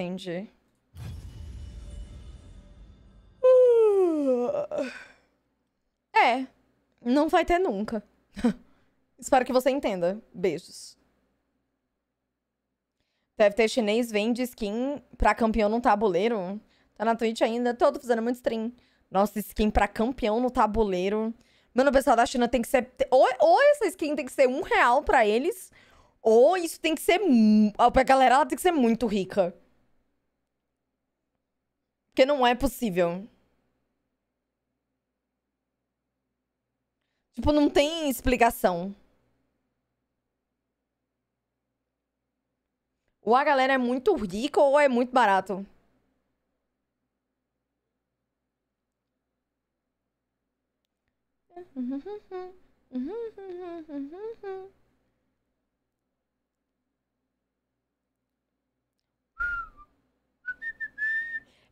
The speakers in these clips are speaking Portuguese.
Entendi. É. Não vai ter nunca. Espero que você entenda. Beijos. TFT chinês vende skin pra campeão no tabuleiro. Tá na Twitch ainda. Tô, tô fazendo muito stream. Nossa, skin pra campeão no tabuleiro. Mano, o pessoal da China tem que ser... Ou, ou essa skin tem que ser um real pra eles, ou isso tem que ser... A galera ela tem que ser muito rica. Porque não é possível. Tipo, não tem explicação. Ou a galera é muito rica ou é muito barato.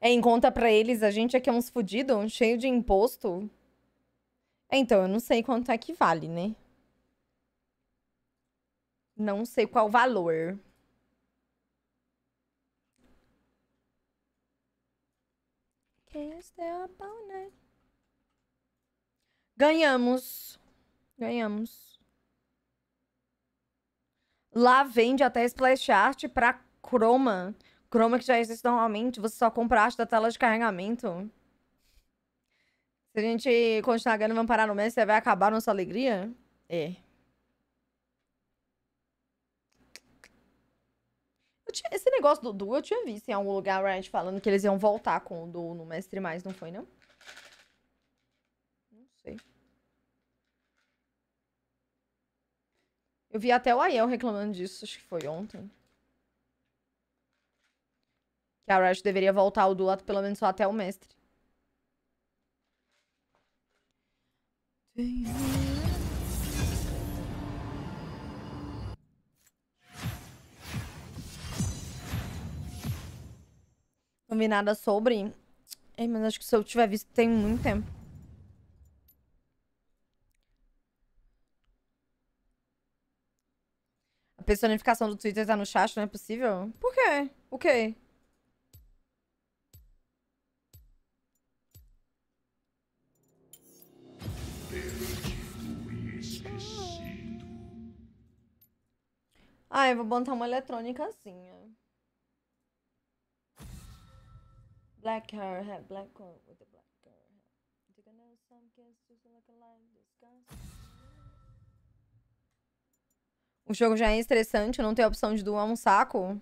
É em conta para eles, a gente aqui é uns fodidos, cheio de imposto. É, então, eu não sei quanto é que vale, né? Não sei qual valor. É né? Ganhamos. Ganhamos. Lá vende até splash art pra Chroma. Chroma que já existe normalmente, você só compra a da tela de carregamento. Se a gente continuar ganhando, vamos parar no mês, você vai acabar nossa alegria? É. esse negócio do Duo eu tinha visto em algum lugar, Riot, falando que eles iam voltar com o Duo no Mestre Mais, não foi, não? Não sei. Eu vi até o Aiel reclamando disso, acho que foi ontem. Que a Riot deveria voltar ao duato pelo menos só até o mestre. Não vi nada sobre. Ei, mas acho que se eu tiver visto tem muito tempo. A personificação do Twitter tá no chat, não é possível? Por quê? O quê? Ah, eu vou botar uma eletrônicazinha. Black hair, black coat with black Do you know some kids just look alike? O jogo já é estressante, não tem a opção de doar é um saco.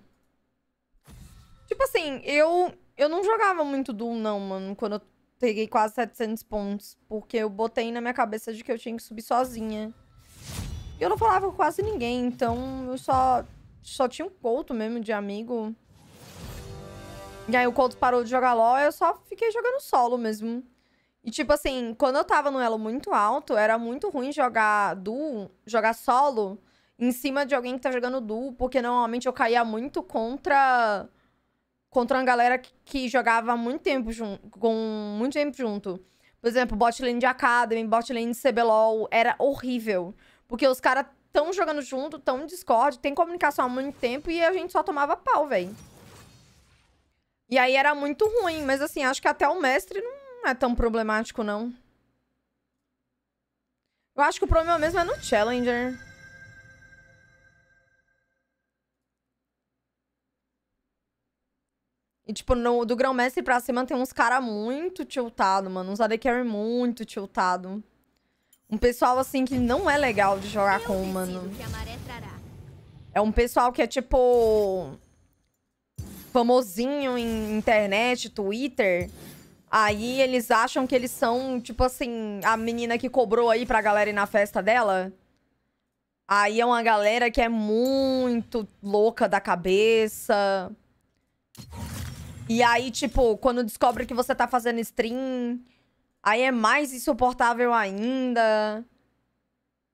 Tipo assim, eu eu não jogava muito Doom, não, mano, quando eu peguei quase 700 pontos. Porque eu botei na minha cabeça de que eu tinha que subir sozinha. Eu não falava com quase ninguém, então eu só, só tinha um Couto mesmo de amigo. E aí o Couto parou de jogar LOL e eu só fiquei jogando solo mesmo. E tipo assim, quando eu tava no elo muito alto, era muito ruim jogar duo, jogar solo em cima de alguém que tá jogando duo, porque normalmente eu caía muito contra contra uma galera que, que jogava muito tempo junto, com muito tempo junto. Por exemplo, bot lane de Academy, bot lane de CBLOL, era horrível. Porque os caras tão jogando junto, tão em Discord, tem comunicação há muito tempo e a gente só tomava pau, velho. E aí era muito ruim, mas assim, acho que até o mestre não é tão problemático, não. Eu acho que o problema mesmo é no Challenger. E, tipo, no, do grão-mestre pra cima tem uns cara muito tiltados, mano. Uns AD carry muito tiltados. Um pessoal, assim, que não é legal de jogar Eu com, mano. É um pessoal que é, tipo... Famosinho em internet, Twitter. Aí eles acham que eles são, tipo assim... A menina que cobrou aí pra galera ir na festa dela. Aí é uma galera que é muito louca da cabeça. E aí, tipo, quando descobre que você tá fazendo stream, Aí é mais insuportável ainda.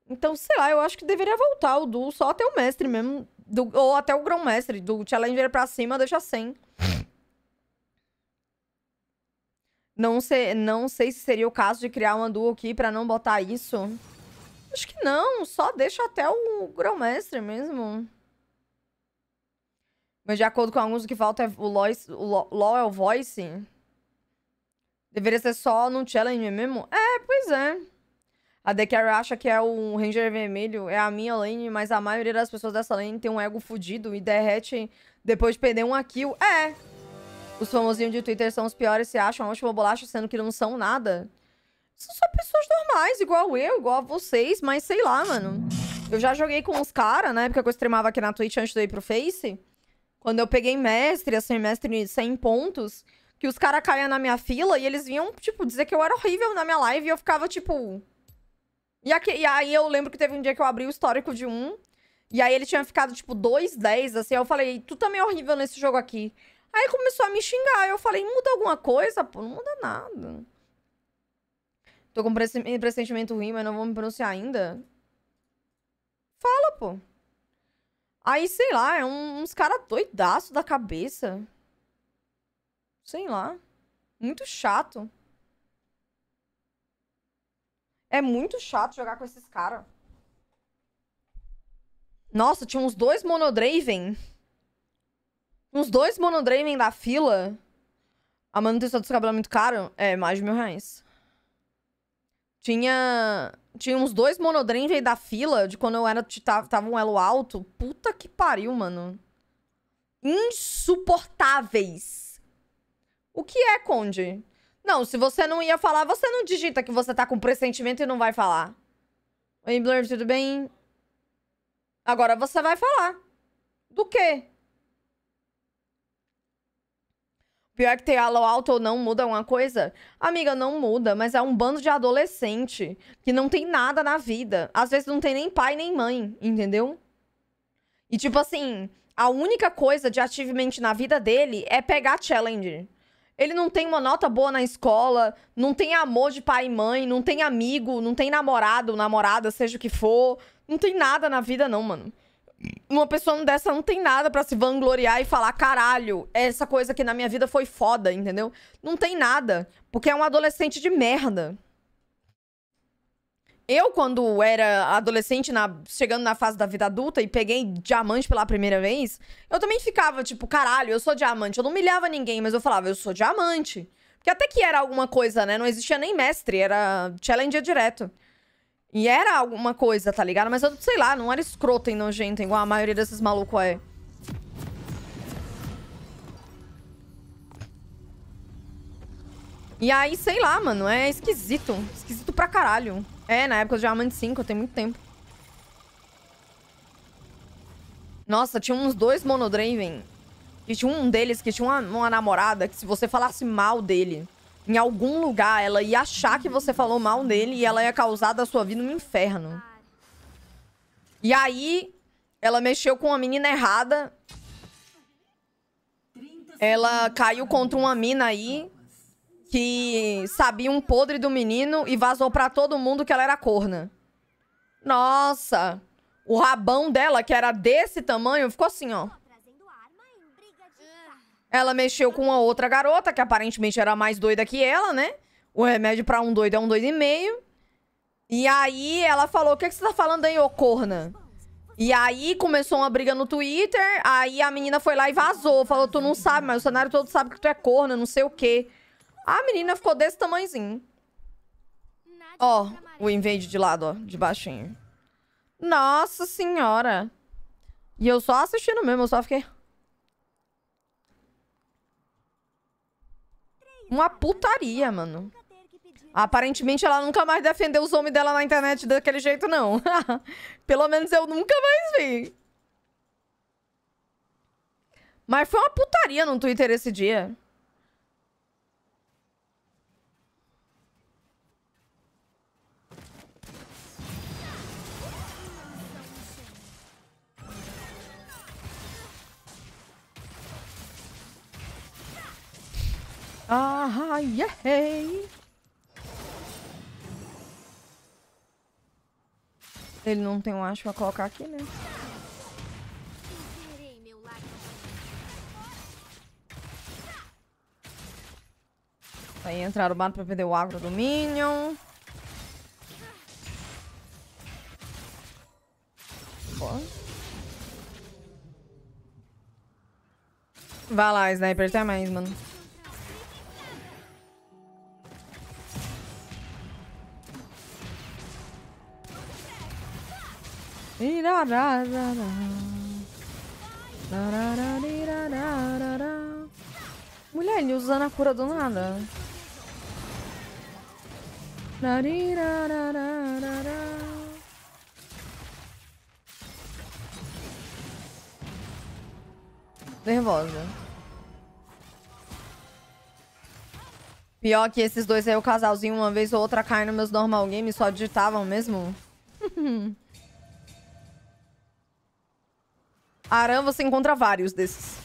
Então, sei lá, eu acho que deveria voltar o duo só até o mestre mesmo. Do, ou até o grão-mestre. Do Challenger pra cima, deixa 100. Não sei, não sei se seria o caso de criar uma duo aqui pra não botar isso. Acho que não, só deixa até o grão-mestre mesmo. Mas de acordo com alguns, que falta é o, Lois, o LOL é o voice. Deveria ser só num challenge mesmo? É, pois é. A Dekar acha que é o Ranger Vermelho, é a minha lane, mas a maioria das pessoas dessa lane tem um ego fudido e derrete depois de perder um kill. É! Os famosinhos de Twitter são os piores, se acham a última bolacha, sendo que não são nada. São só pessoas normais, igual eu, igual a vocês, mas sei lá, mano. Eu já joguei com os caras, na né, época que eu streamava aqui na Twitch antes de eu ir pro Face. Quando eu peguei mestre, assim, mestre 100 pontos que os caras caíam na minha fila e eles vinham, tipo, dizer que eu era horrível na minha live e eu ficava, tipo... E, aqui, e aí eu lembro que teve um dia que eu abri o histórico de um e aí ele tinha ficado, tipo, 2, 10, assim. eu falei, tu também é horrível nesse jogo aqui. Aí começou a me xingar. Eu falei, muda alguma coisa? Pô, não muda nada. Tô com pressentimento ruim, mas não vou me pronunciar ainda. Fala, pô. Aí, sei lá, é um, uns caras doidaço da cabeça. Sei lá. Muito chato. É muito chato jogar com esses caras. Nossa, tinha uns dois Monodraven. Uns dois Monodraven da fila. A manutenção dos cabelos é muito caro? É, mais de mil reais. Tinha... Tinha uns dois Monodraven da fila de quando eu era... Tava, tava um elo alto. Puta que pariu, mano. Insuportáveis. O que é, Conde? Não, se você não ia falar, você não digita que você tá com pressentimento e não vai falar. Oi, Blur, tudo bem? Agora você vai falar. Do quê? Pior que ter alo alto ou não muda uma coisa? Amiga, não muda, mas é um bando de adolescente que não tem nada na vida. Às vezes não tem nem pai nem mãe, entendeu? E tipo assim, a única coisa de achievement na vida dele é pegar challenge. Ele não tem uma nota boa na escola, não tem amor de pai e mãe, não tem amigo, não tem namorado, namorada, seja o que for. Não tem nada na vida, não, mano. Uma pessoa dessa não tem nada para se vangloriar e falar, caralho, essa coisa que na minha vida foi foda, entendeu? Não tem nada. Porque é um adolescente de merda. Eu, quando era adolescente, na, chegando na fase da vida adulta e peguei diamante pela primeira vez, eu também ficava tipo, caralho, eu sou diamante. Eu não humilhava ninguém, mas eu falava, eu sou diamante. Porque até que era alguma coisa, né? Não existia nem mestre, era challenger direto. E era alguma coisa, tá ligado? Mas eu, sei lá, não era escroto e nojento, igual a maioria desses malucos é. E aí, sei lá, mano, é esquisito. Esquisito pra caralho. É, na época do Diamante 5, tem muito tempo. Nossa, tinha uns dois Monodraven. E tinha um deles que tinha uma, uma namorada que se você falasse mal dele em algum lugar, ela ia achar que você falou mal dele e ela ia causar da sua vida um inferno. E aí, ela mexeu com uma menina errada. Ela caiu contra uma mina aí que sabia um podre do menino e vazou para todo mundo que ela era corna. Nossa! O rabão dela, que era desse tamanho, ficou assim, ó. Ela mexeu com uma outra garota, que aparentemente era mais doida que ela, né? O remédio para um doido é um doido e meio. E aí ela falou, o que, é que você tá falando aí, ô corna? E aí começou uma briga no Twitter, aí a menina foi lá e vazou. Falou, tu não sabe, mas o cenário todo sabe que tu é corna, não sei o quê. A menina ficou desse tamanhozinho. Ó, o invade de lado, ó, de baixinho. Nossa senhora. E eu só assistindo mesmo, eu só fiquei... Uma putaria, mano. Aparentemente ela nunca mais defendeu os homens dela na internet daquele jeito, não. Pelo menos eu nunca mais vi. Mas foi uma putaria no Twitter esse dia. Ah, yeah, hey. Ele não tem um acho pra colocar aqui, né? Aí entraram o mato pra perder o agro do Minion. Boa. Vai lá, Sniper, até mais, mano. Mulher, ele usando a cura do nada. Nervosa. Pior que esses dois aí, o casalzinho, uma vez ou outra, cai nos meus normal games, só digitavam mesmo. Aram, você encontra vários desses.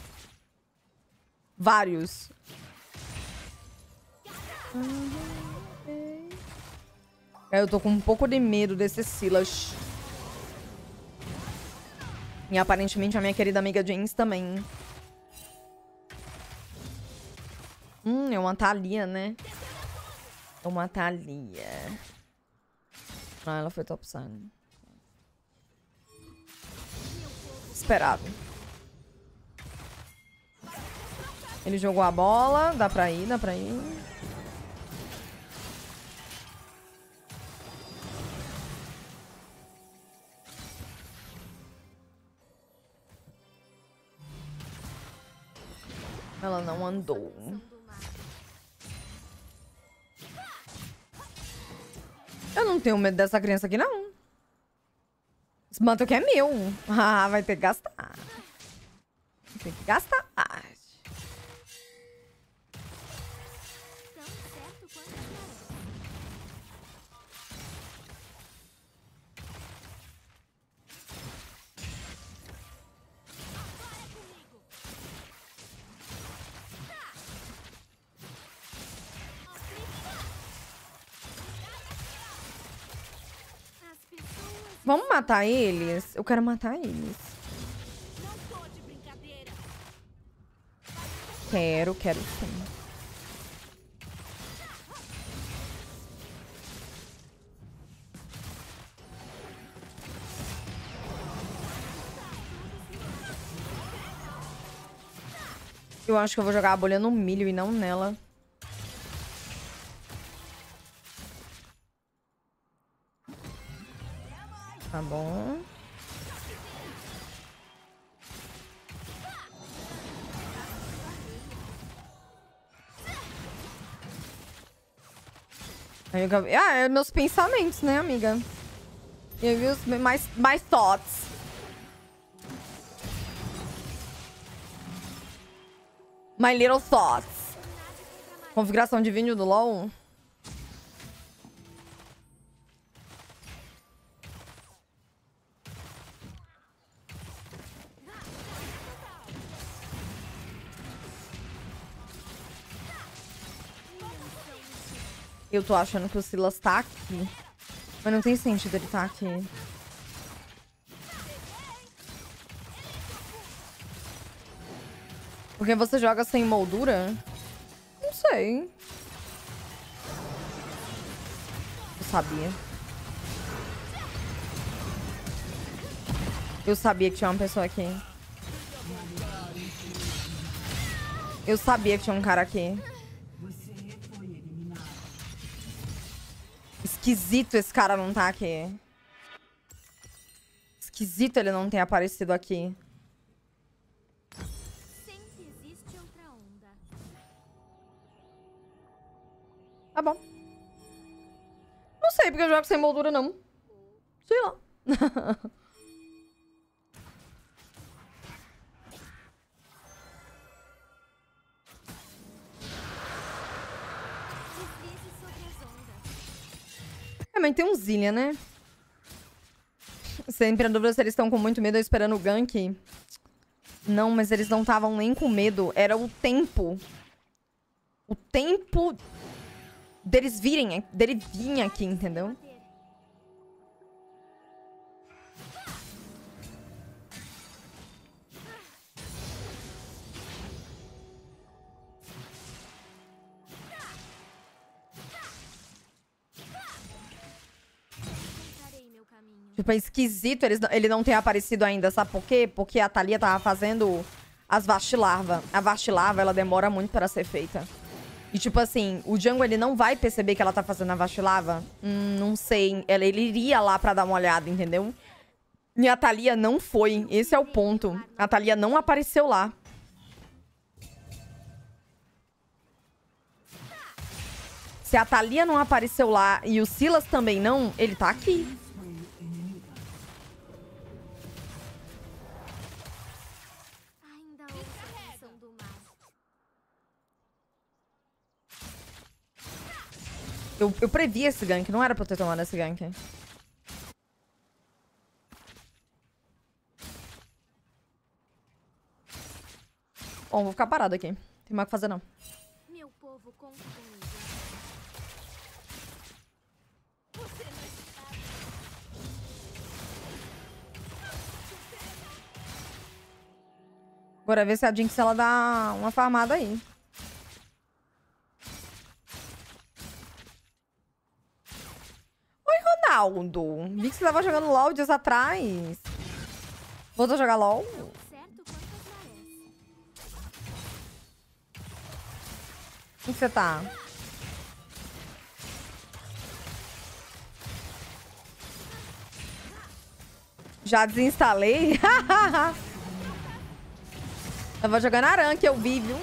Vários. É, eu tô com um pouco de medo desse Silas. E aparentemente a minha querida amiga James também. Hum, é uma Thalia, né? É uma Thalia. Ah, ela foi top esperado. Ele jogou a bola. Dá pra ir, dá pra ir. Ela não andou. Eu não tenho medo dessa criança aqui, não. Esse manto aqui é meu. Ah, vai ter que gastar. Tem que gastar. Vamos matar eles? Eu quero matar eles. Quero, quero sim. Eu acho que eu vou jogar a bolha no milho e não nela. Tá bom. Aí eu Ah, é meus pensamentos, né, amiga? Eu vi os mais, mais thoughts. My little thoughts. Configuração de vídeo do LoL. Eu tô achando que o Silas tá aqui. Mas não tem sentido ele tá aqui. Porque você joga sem moldura? Não sei. Eu sabia. Eu sabia que tinha uma pessoa aqui. Eu sabia que tinha um cara aqui. Esquisito esse cara não tá aqui. Esquisito ele não ter aparecido aqui. Tá bom. Não sei porque eu jogo sem moldura, não. Sei lá. tem um Zillion, né? Sempre a dúvida é se eles estão com muito medo esperando o gank. Não, mas eles não estavam nem com medo. Era o tempo. O tempo deles virem, dele vir aqui, entendeu? Tipo, é esquisito ele ele não ter aparecido ainda, sabe por quê? Porque a Thalia tava fazendo as vastilarva. A vastilarva, ela demora muito para ser feita. E tipo assim, o Django ele não vai perceber que ela tá fazendo a vastilava? Hum, não sei. Ele, ele iria lá para dar uma olhada, entendeu? E a Thalia não foi. Esse é o ponto. A Thalia não apareceu lá. Se a Thalia não apareceu lá e o Silas também não, ele tá aqui. Eu, eu previ esse gank, não era pra eu ter tomado esse gank. Bom, vou ficar parado aqui. Não tem mais o que fazer, não. Meu povo Bora ver se a Jinx ela dá uma farmada aí. Ronaldo. Vi que você tava jogando LOL dias atrás. Voltou a jogar LOL? Onde você tá? Já desinstalei? Tava jogando Aran que eu vi, viu?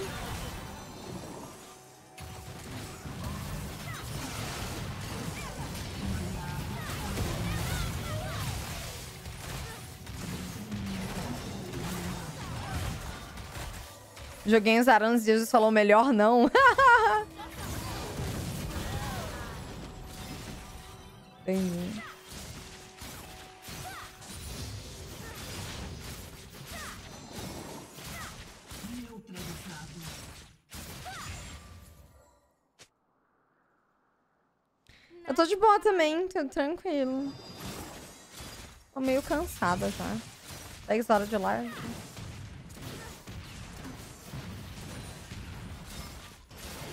Joguei uns aranos e Jesus falou melhor não. Entendi. Eu tô de boa também, tô tranquilo. Tô meio cansada já. 10 horas de live.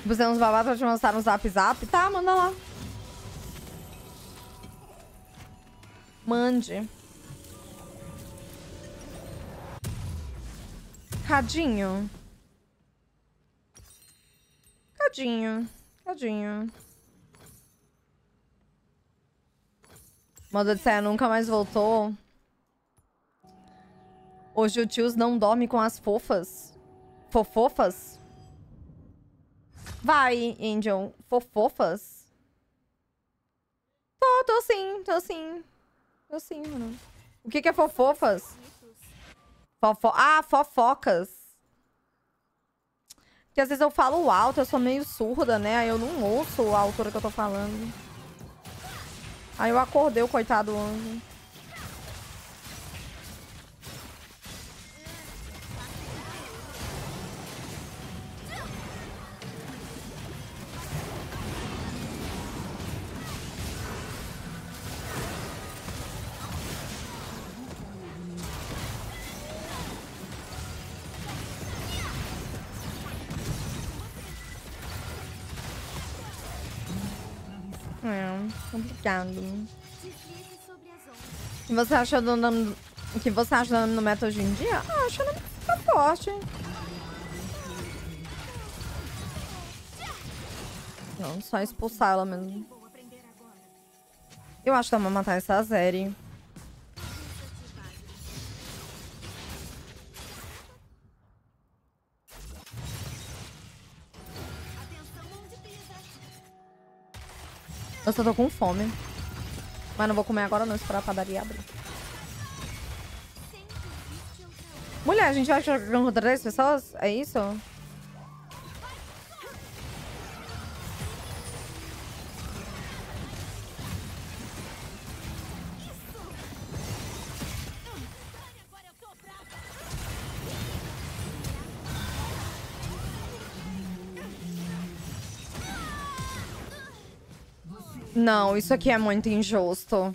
Você uns babados pra te mostrar no zap zap? Tá, manda lá. Mande. Cadinho. Cadinho. Cadinho. Manda de saia nunca mais voltou. Hoje o tios não dorme com as fofas. Fofofas? Vai, Angel. Fofofas? Tô, tô sim, tô sim. Tô sim, mano. O que que é fofofas? Fofo... Ah, fofocas. Que às vezes eu falo alto, eu sou meio surda, né? Aí eu não ouço a altura que eu tô falando. Aí eu acordei o coitado anjo. que você acha do nome... O que você acha do nome no meta hoje em dia? Ah, acho que fica forte. Não, só expulsar ela mesmo. Eu acho que vamos matar essa série. Eu só tô com fome. Mas não vou comer agora não, esperar a padaria abrir. Mulher, a gente vai jogar contra três pessoas? É isso? Não, isso aqui é muito injusto.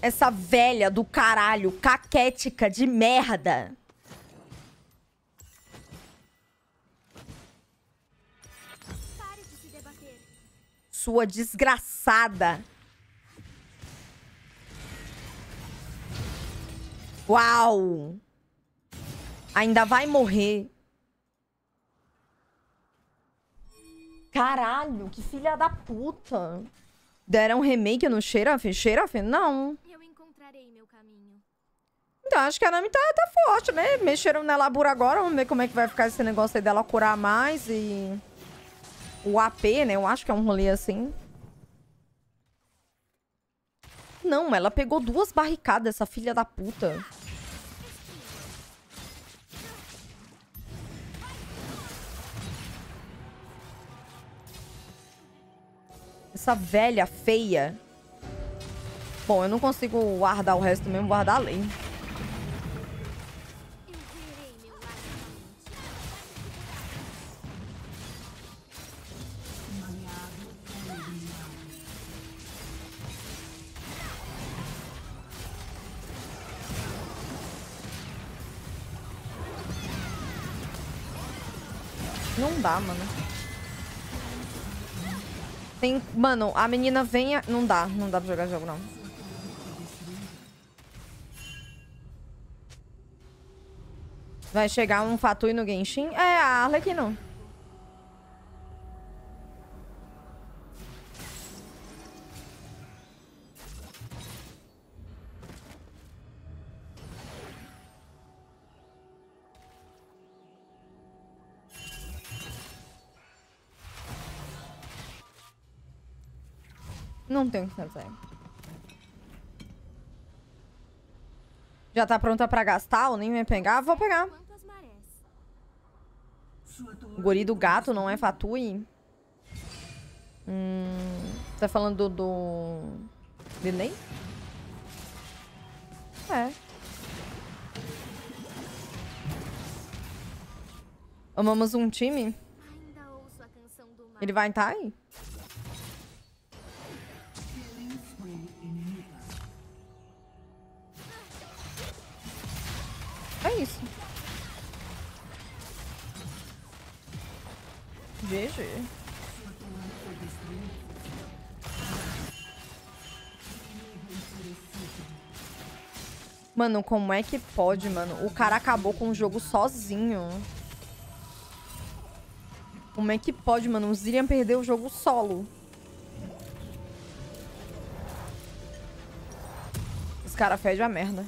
Essa velha do caralho, caquética de merda. De Sua desgraçada. Uau! Ainda vai morrer. Caralho, que filha da puta. Deram um remake no Xerafe? Xerafe? Não. Eu encontrarei meu caminho. Então, acho que a Nami tá, tá forte, né? Mexeram nela Labura agora, vamos ver como é que vai ficar esse negócio aí dela curar mais e... O AP, né? Eu acho que é um rolê assim. Não, ela pegou duas barricadas, essa filha da puta. essa velha feia. Bom, eu não consigo guardar o resto mesmo, guardar além. Não dá, mano. Tem... Mano, a menina vem... A... Não dá. Não dá pra jogar jogo, não. Vai chegar um Fatui no Genshin? É, a Arlequim não. Não tenho o que fazer. Já tá pronta pra gastar ou nem vai pegar? Vou pegar. O guri do gato não é Fatui? Hum, tá falando do... Delay? É. Amamos um time? Ele vai em aí? isso. GG. Mano, como é que pode, mano? O cara acabou com o jogo sozinho. Como é que pode, mano? O Zillian perdeu o jogo solo. Os caras fedem a merda.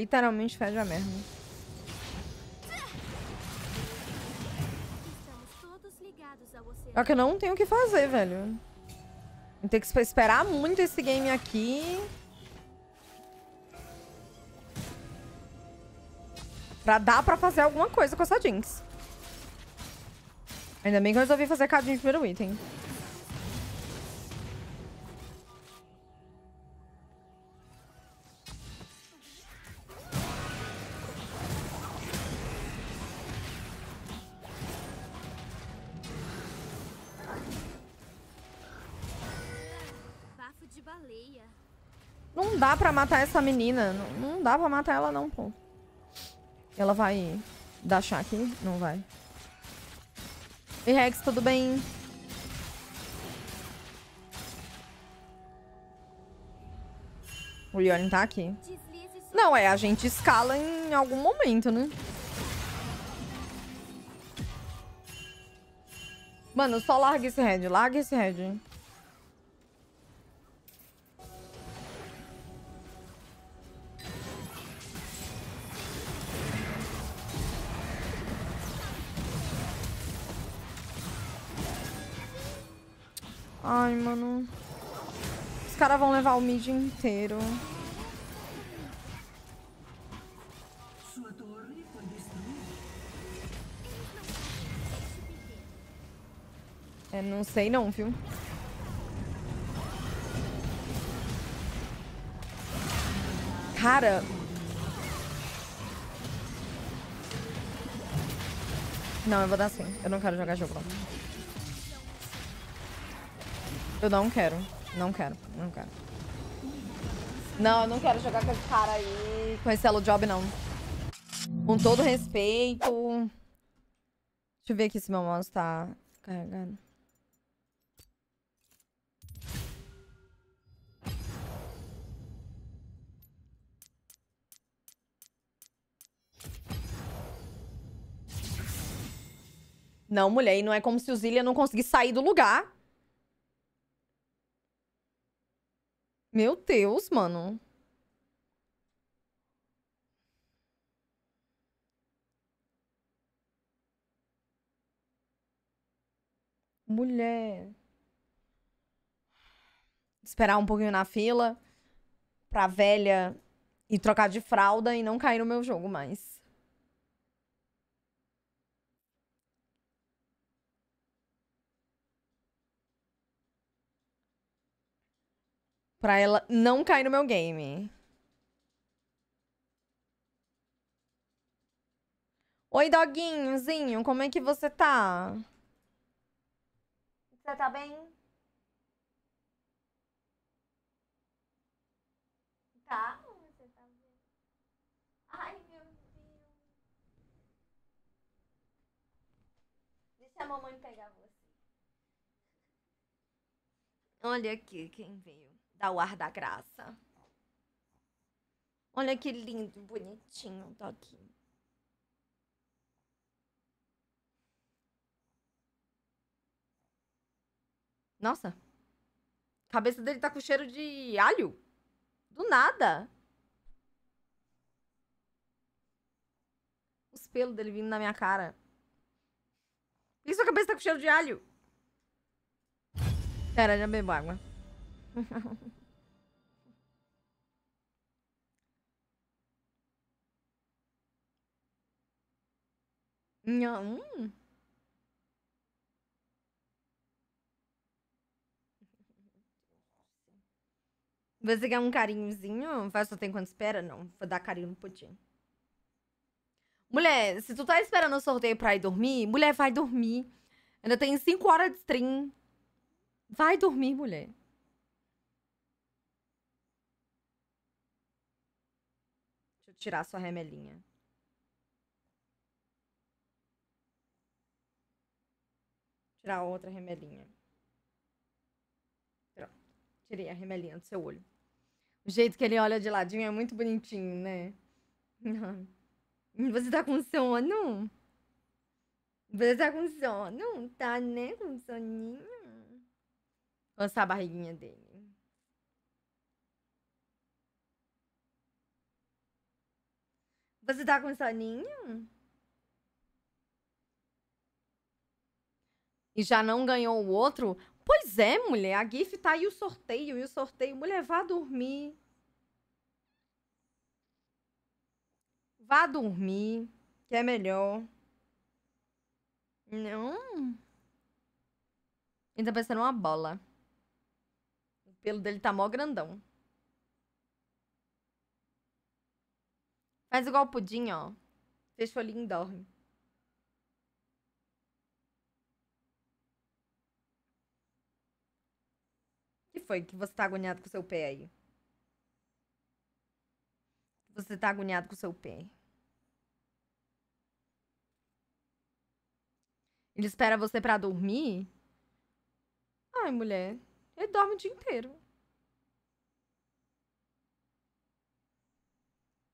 literalmente fede a merda. Só que eu não tenho o que fazer, velho. Tem que esperar muito esse game aqui. Pra dar pra fazer alguma coisa com essa Jinx. Ainda bem que eu resolvi fazer cada Jinx primeiro item. pra matar essa menina. Não, não dá pra matar ela não, pô. Ela vai dar chá aqui? Não vai. E Rex, tudo bem? O Yorin tá aqui. Não, é, a gente escala em algum momento, né? Mano, só larga esse head, larga esse head. Ai, mano. Os caras vão levar o mid inteiro. É, não sei não, viu? Cara... Não, eu vou dar sim. Eu não quero jogar jogo. Não. Eu não quero. Não quero. Não quero. Não, eu não quero jogar com esse cara aí, com esse Hello Job, não. Com todo respeito. Deixa eu ver aqui se meu mouse tá carregado. Não, mulher, e não é como se o Zillia não conseguisse sair do lugar. Meu Deus, mano. Mulher. Esperar um pouquinho na fila pra velha e trocar de fralda e não cair no meu jogo mais. Pra ela não cair no meu game. Oi, doguinhozinho, como é que você tá? Você tá bem? Tá. Você tá bem? Ai, meu Deus. Deixa a mamãe pegar você. Olha aqui quem veio dá o ar da graça. Olha que lindo, bonitinho o toquinho. Nossa. A cabeça dele tá com cheiro de alho. Do nada. Os pelos dele vindo na minha cara. Por que sua cabeça tá com cheiro de alho? Pera, já bebo água. não Você quer um carinhozinho? Faz só tempo quando espera? Não, vou dar carinho no pudim. Mulher, se tu tá esperando o sorteio pra ir dormir, mulher, vai dormir. Ainda tem 5 horas de stream. Vai dormir, mulher. Deixa eu tirar sua remelinha. tirar outra remelinha. Pronto. Tirei a remelinha do seu olho. O jeito que ele olha de ladinho é muito bonitinho, né? Você tá com sono? Você tá com sono? Tá, né? Com soninho? Lançar a barriguinha dele. Você tá com soninho? e já não ganhou o outro. Pois é, mulher, a GIF tá aí o sorteio, e o sorteio. Mulher, vá dormir. Vá dormir, que é melhor. Não. ainda tá parecendo uma bola. O pelo dele tá mó grandão. Faz igual o pudim, ó. Fecha o olhinho e dorme. foi que você tá agoniado com seu pé aí? Você tá agoniado com seu pé. Ele espera você para dormir? Ai, mulher, ele dorme o dia inteiro.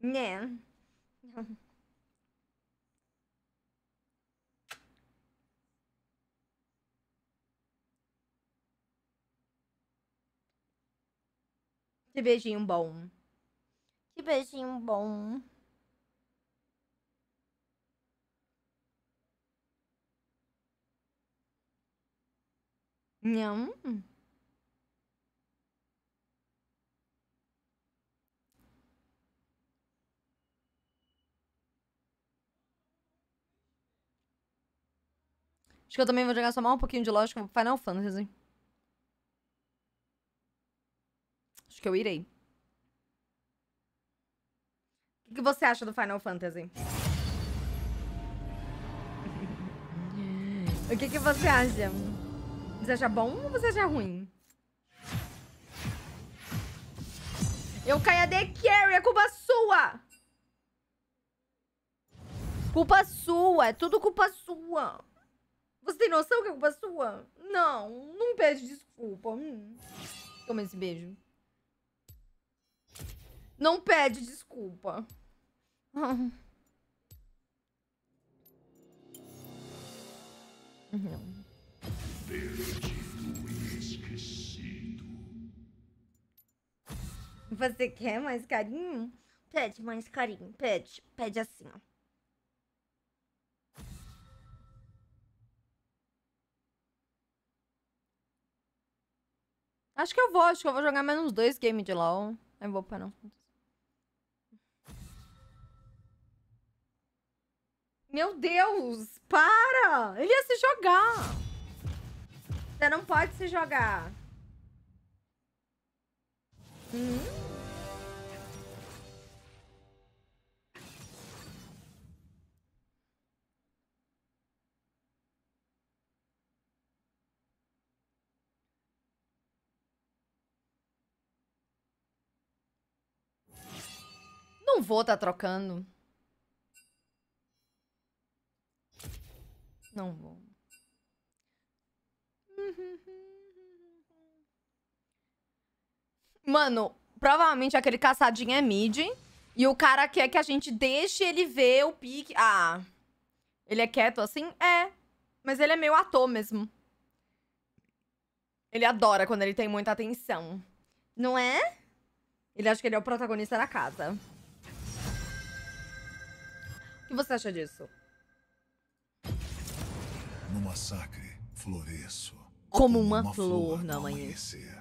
Né? Que beijinho bom. Que beijinho bom. Nham. Acho que eu também vou jogar só mais um pouquinho de lógica Final Fantasy. que eu irei. O que, que você acha do Final Fantasy? o que, que você acha? Você acha bom ou você acha ruim? Eu caí a de carry, é culpa sua! Culpa sua, é tudo culpa sua. Você tem noção que é culpa sua? Não, não pede desculpa. Hum. Toma esse beijo. Não pede desculpa. Perdido e esquecido. Você quer mais carinho? Pede mais carinho. Pede. Pede assim, ó. Acho que eu vou, acho que eu vou jogar menos dois games de LOL. Aí vou para não. É Meu Deus, para! Ele ia se jogar! Você não pode se jogar. Hum? Não vou tá trocando. Não vou. Mano, provavelmente aquele caçadinho é mid. E o cara quer que a gente deixe ele ver o pique. Ah, ele é quieto assim? É. Mas ele é meio ator mesmo. Ele adora quando ele tem muita atenção. Não é? Ele acha que ele é o protagonista da casa. O que você acha disso? massacre, floresço. Como, como uma, uma, flor, flor no amanhecer.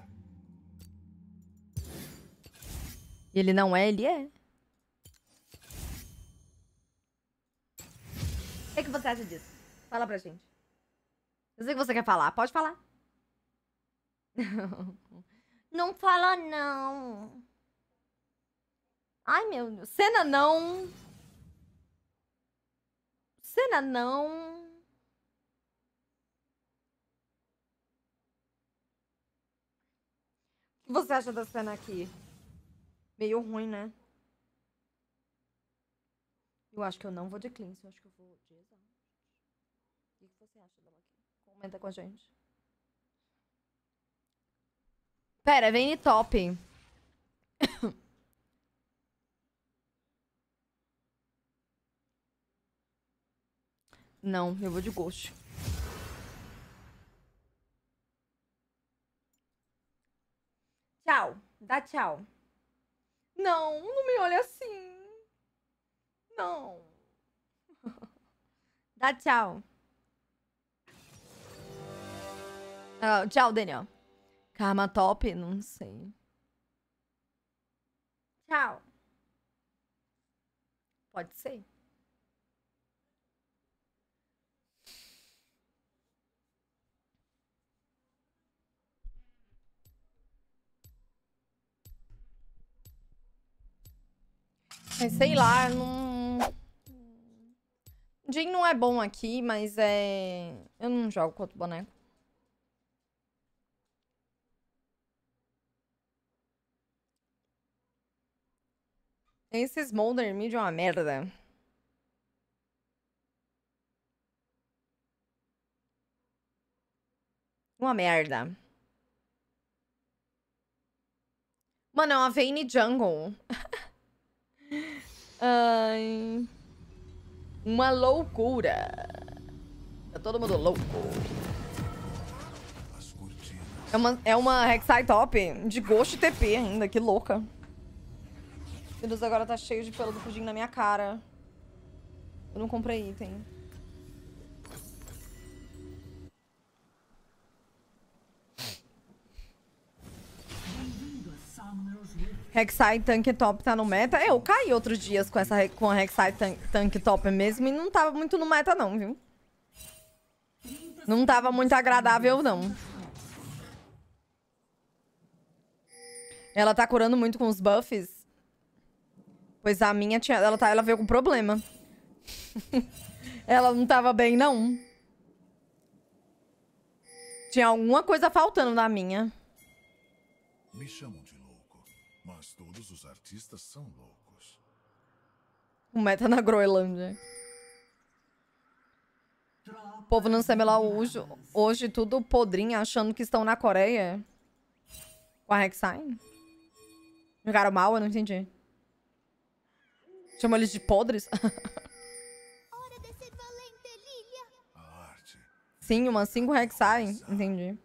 Ele não é, ele é. O que, que você acha disso? Fala pra gente. Eu sei que você quer falar. Pode falar. Não, não fala não. Ai, meu Deus. Cena não. Cena não. que você acha da cena aqui? Meio ruim, né? Eu acho que eu não vou de Cleanse, eu acho que eu vou de exame. O que você acha dela aqui? Comenta com a gente. Pera, vem top. não, eu vou de gosto. Tchau. Dá tchau. Não, não me olha assim. Não. Dá tchau. Ah, tchau, Daniel. Karma top? Não sei. Tchau. Pode ser. Mas sei lá, não... Jin não é bom aqui, mas é... Eu não jogo com outro boneco. Esse Smolder Mid é uma merda. Uma merda. Mano, é uma Vayne Jungle. Ai. Uma loucura. Tá todo mundo louco. É uma, é uma Hexai Top de Ghost TP ainda, que louca. Meu Deus, agora tá cheio de pelo do pudim na minha cara. Eu não comprei item. Rek'Sai Tank Top tá no meta. Eu caí outros dias com, essa, com a Rek'Sai tank, tank Top mesmo e não tava muito no meta não, viu? Não tava muito agradável, não. Ela tá curando muito com os buffs. Pois a minha tinha... Ela, tá... ela veio com problema. ela não tava bem, não. Tinha alguma coisa faltando na minha. Me chamou. Mas todos os artistas são loucos. O meta é na Groenlândia. O povo não sabe lá hoje, hoje tudo podrinho, achando que estão na Coreia. Com a Rek'Sai. Jogaram mal? Eu não entendi. Chamou eles de podres? Sim, umas 5 Rek'Sai. Entendi.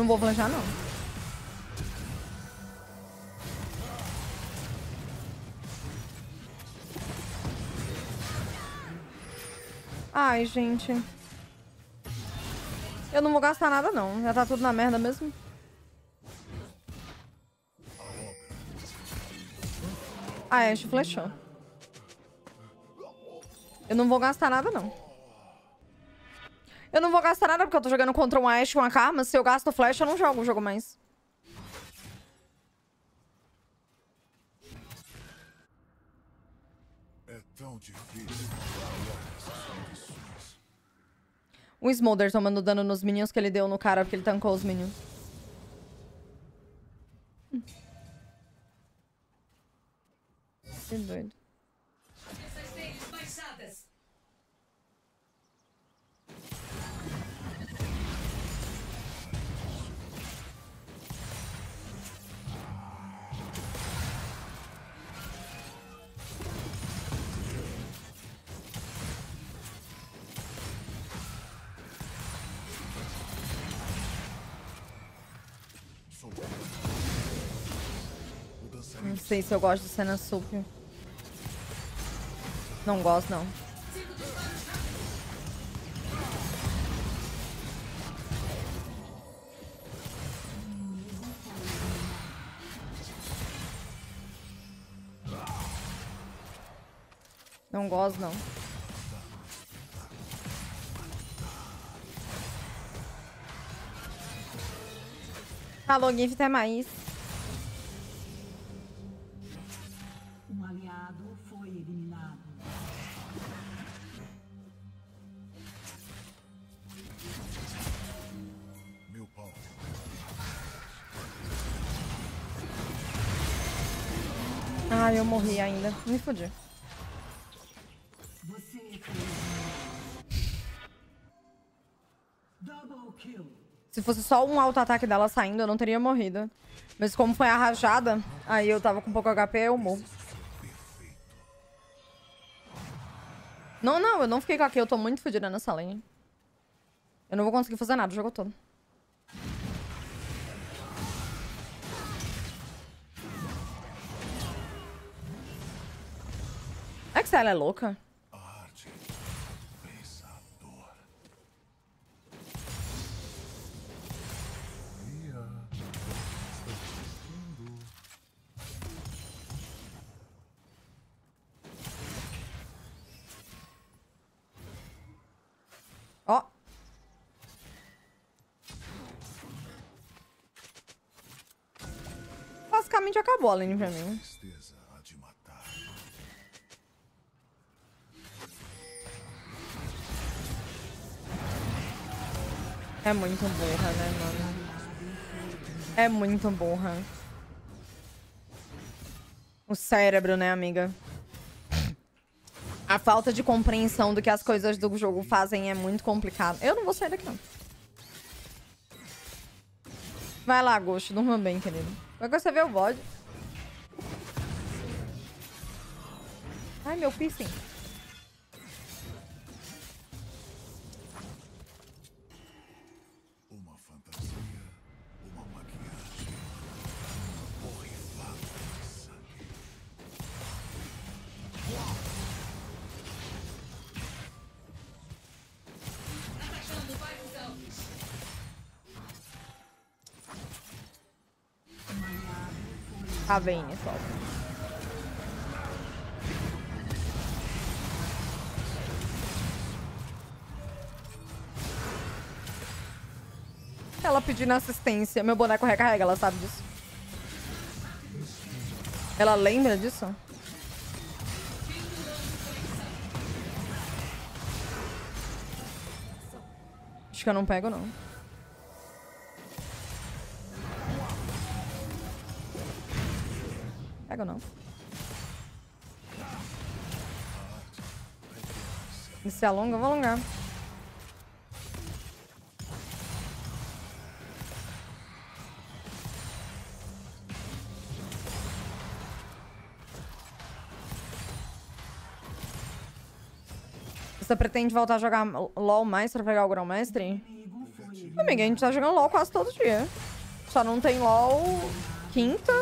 Não vou flanchar, não. Ai, gente. Eu não vou gastar nada, não. Já tá tudo na merda mesmo. A ah, é, Ashe flechou. Eu não vou gastar nada, não. Eu não vou gastar nada porque eu tô jogando contra um Ash com um AK, mas se eu gasto flash, eu não jogo o jogo mais. É tão difícil o Smolder tomando dano nos minions que ele deu no cara porque ele tancou os minions. Que hum. é doido. sei se eu gosto do Senna Sup. Não gosto, não. Não gosto, não. Falou, Gift, até mais. ainda. Me fodi. Se fosse só um auto-ataque dela saindo, eu não teria morrido. Mas como foi a rajada, aí eu tava com pouco HP, eu morro. Não, não, eu não fiquei com aqui, eu tô muito fodida nessa lane. Eu não vou conseguir fazer nada o jogo todo. que ela é louca? Ó. Basicamente acabou a lane pra mim. É muito burra, né, mano? É muito burra. O cérebro, né, amiga? A falta de compreensão do que as coisas do jogo fazem é muito complicado. Eu não vou sair daqui, não. Vai lá, Gosto. Durma bem, querido. Vai que você vê o bode? Ai, meu piercing. A veinha só. Ela pedindo assistência. Meu boneco recarrega, ela sabe disso. Ela lembra disso? Acho que eu não pego, não. pego, não. E se alonga, eu vou alongar. Você pretende voltar a jogar LOL mais pra pegar o Grão Mestre? Amiga, a gente tá jogando LOL quase todo dia. Só não tem LOL quinta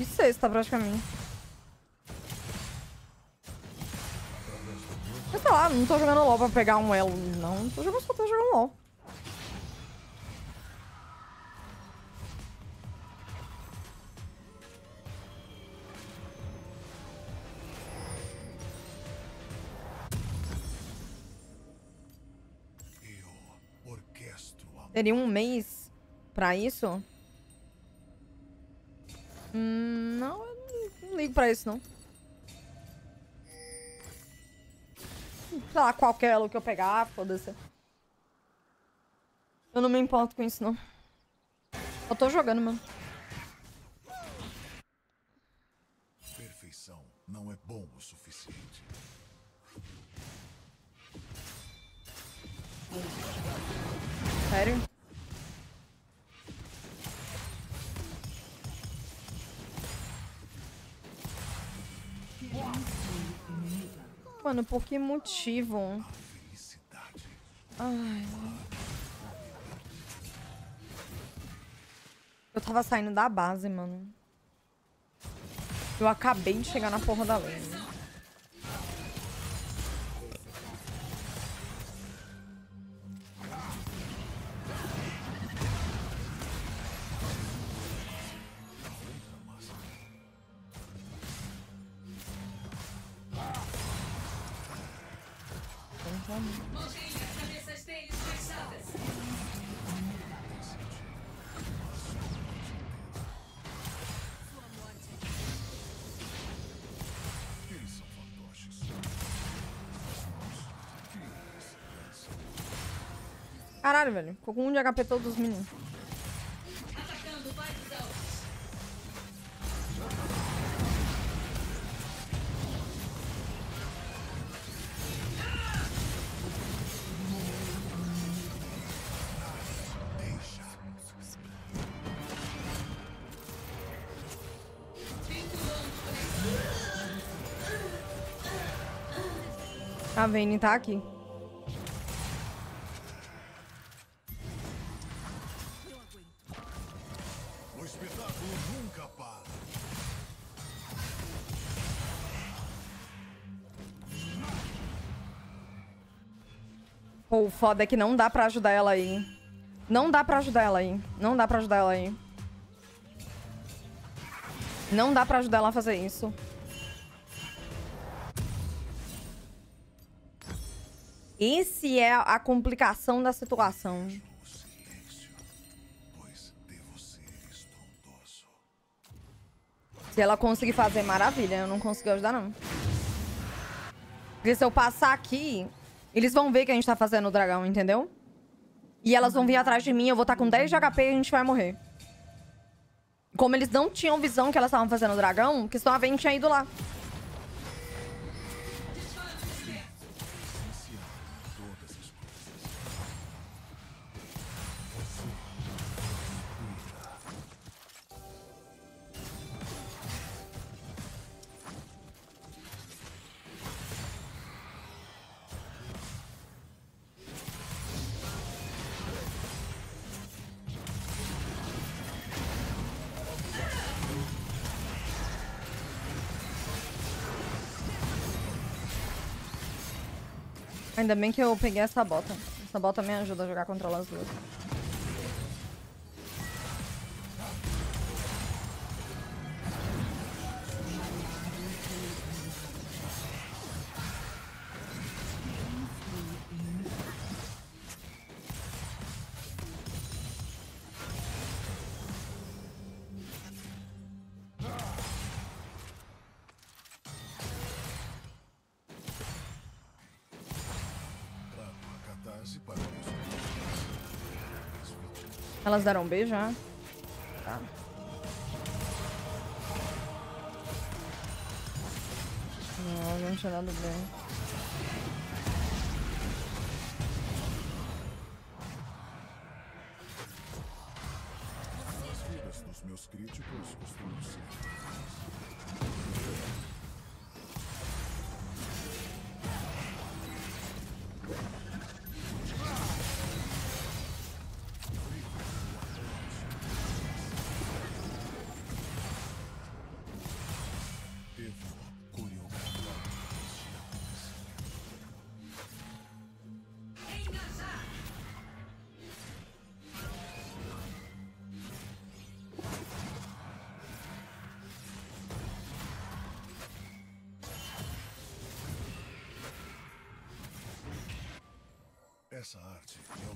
de sexta, praticamente. Mas tá lá, não tô jogando LOL pra pegar um elo, não. Tô jogando só tô jogando LOL. Teria um mês pra isso? Hum, não, eu não ligo pra isso, não. Sei lá, qualquer elo que eu pegar, foda-se. Eu não me importo com isso, não. Eu tô jogando mesmo. Perfeição não é bom o suficiente. Sério? Mano, por que motivo? Ai. Eu tava saindo da base, mano. Eu acabei de chegar na porra da lane. Ficou com um de HP todos os meninos. A Vayne tá aqui. O foda é que não dá pra ajudar ela aí. Não dá pra ajudar ela aí. Não dá pra ajudar ela aí. Não dá pra ajudar ela a fazer isso. Esse é a complicação da situação. Se ela conseguir fazer, maravilha. Eu não consegui ajudar, não. Porque se eu passar aqui, eles vão ver que a gente tá fazendo o dragão, entendeu? E elas vão vir atrás de mim, eu vou estar tá com 10 de HP e a gente vai morrer. Como eles não tinham visão que elas estavam fazendo o dragão, que senão a tinha ido lá. Ainda bem que eu peguei essa bota. Essa bota me ajuda a jogar contra o duas. Elas deram um B já. Né? Tá. Não, não tinha dado bem.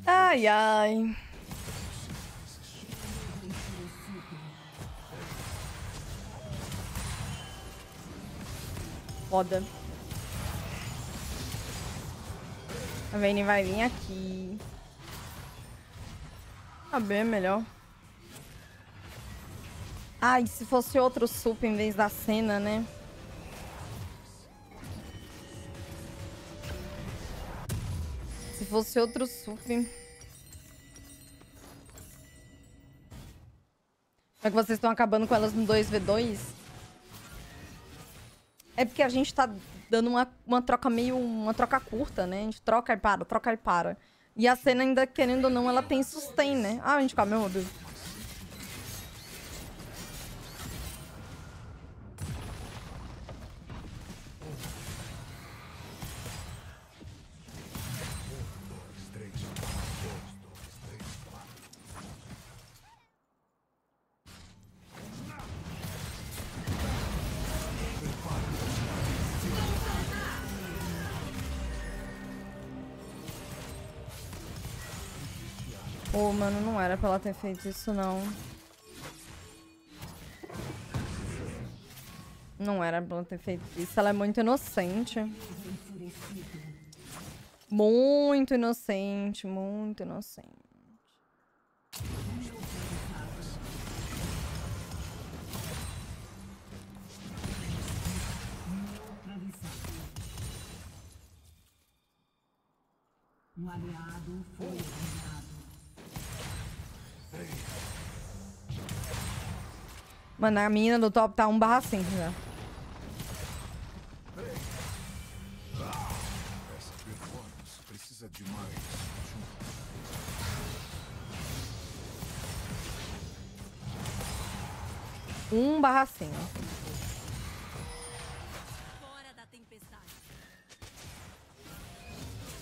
Ai, ai. Foda. A Vayne vai vir aqui. A ah, B é melhor. Ai, se fosse outro sup em vez da cena, né? fosse outro sup. Como é que vocês estão acabando com elas no 2v2? É porque a gente tá dando uma, uma troca meio... Uma troca curta, né? A gente troca e para, troca e para. E a cena ainda, querendo ou não, ela tem sustain, né? Ah, a gente calma, meu Deus. Mano, não era pra ela ter feito isso, não. Não era pra ela ter feito isso. Ela é muito inocente. Muito inocente, muito inocente. Mano, a mina do top tá 1 barra 5 já. Um barra tá tempestade.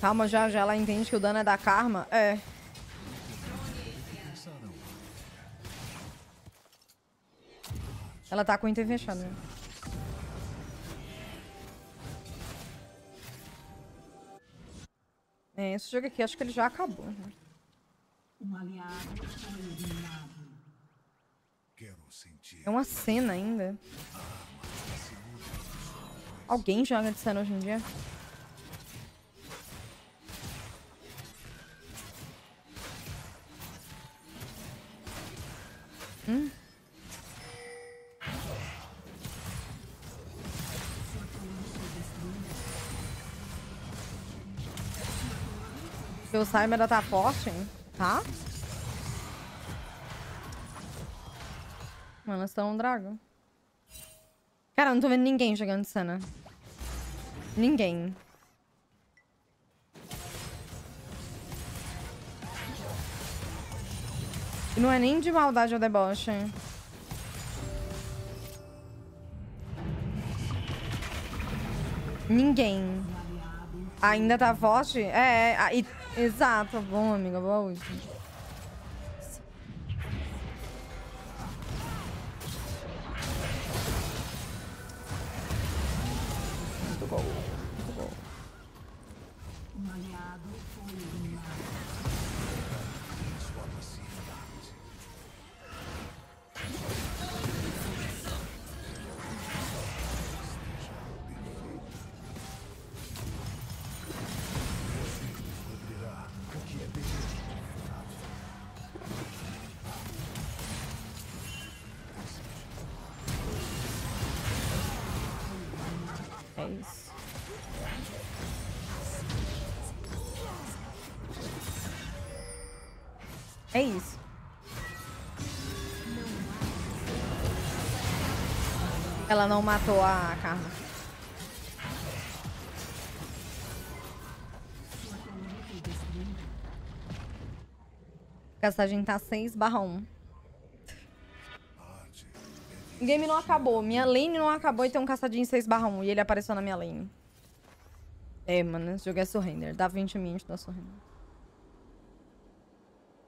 Calma, já já ela entende que o dano é da karma. É. Ela tá com o item fechado. Né? É, esse jogo aqui acho que ele já acabou. Né? Um aliado foi É uma cena ainda. Alguém joga de cena hoje em dia? Hum? Porque o ainda tá forte, hein? Tá? Mano, estão um dragão. Cara, eu não tô vendo ninguém jogando de cena. Ninguém. E não é nem de maldade ou deboche. Ninguém. Ainda tá forte? É, é, é. Exato, tá bom, amiga, boa última. ela não matou a Karma. Castagem tá 6 barra 1. O game não acabou. Minha lane não acabou e tem um caçadinho 6 barra 1. E ele apareceu na minha lane. É, mano. Esse jogo é surrender. Dá 20 minutos da surrender.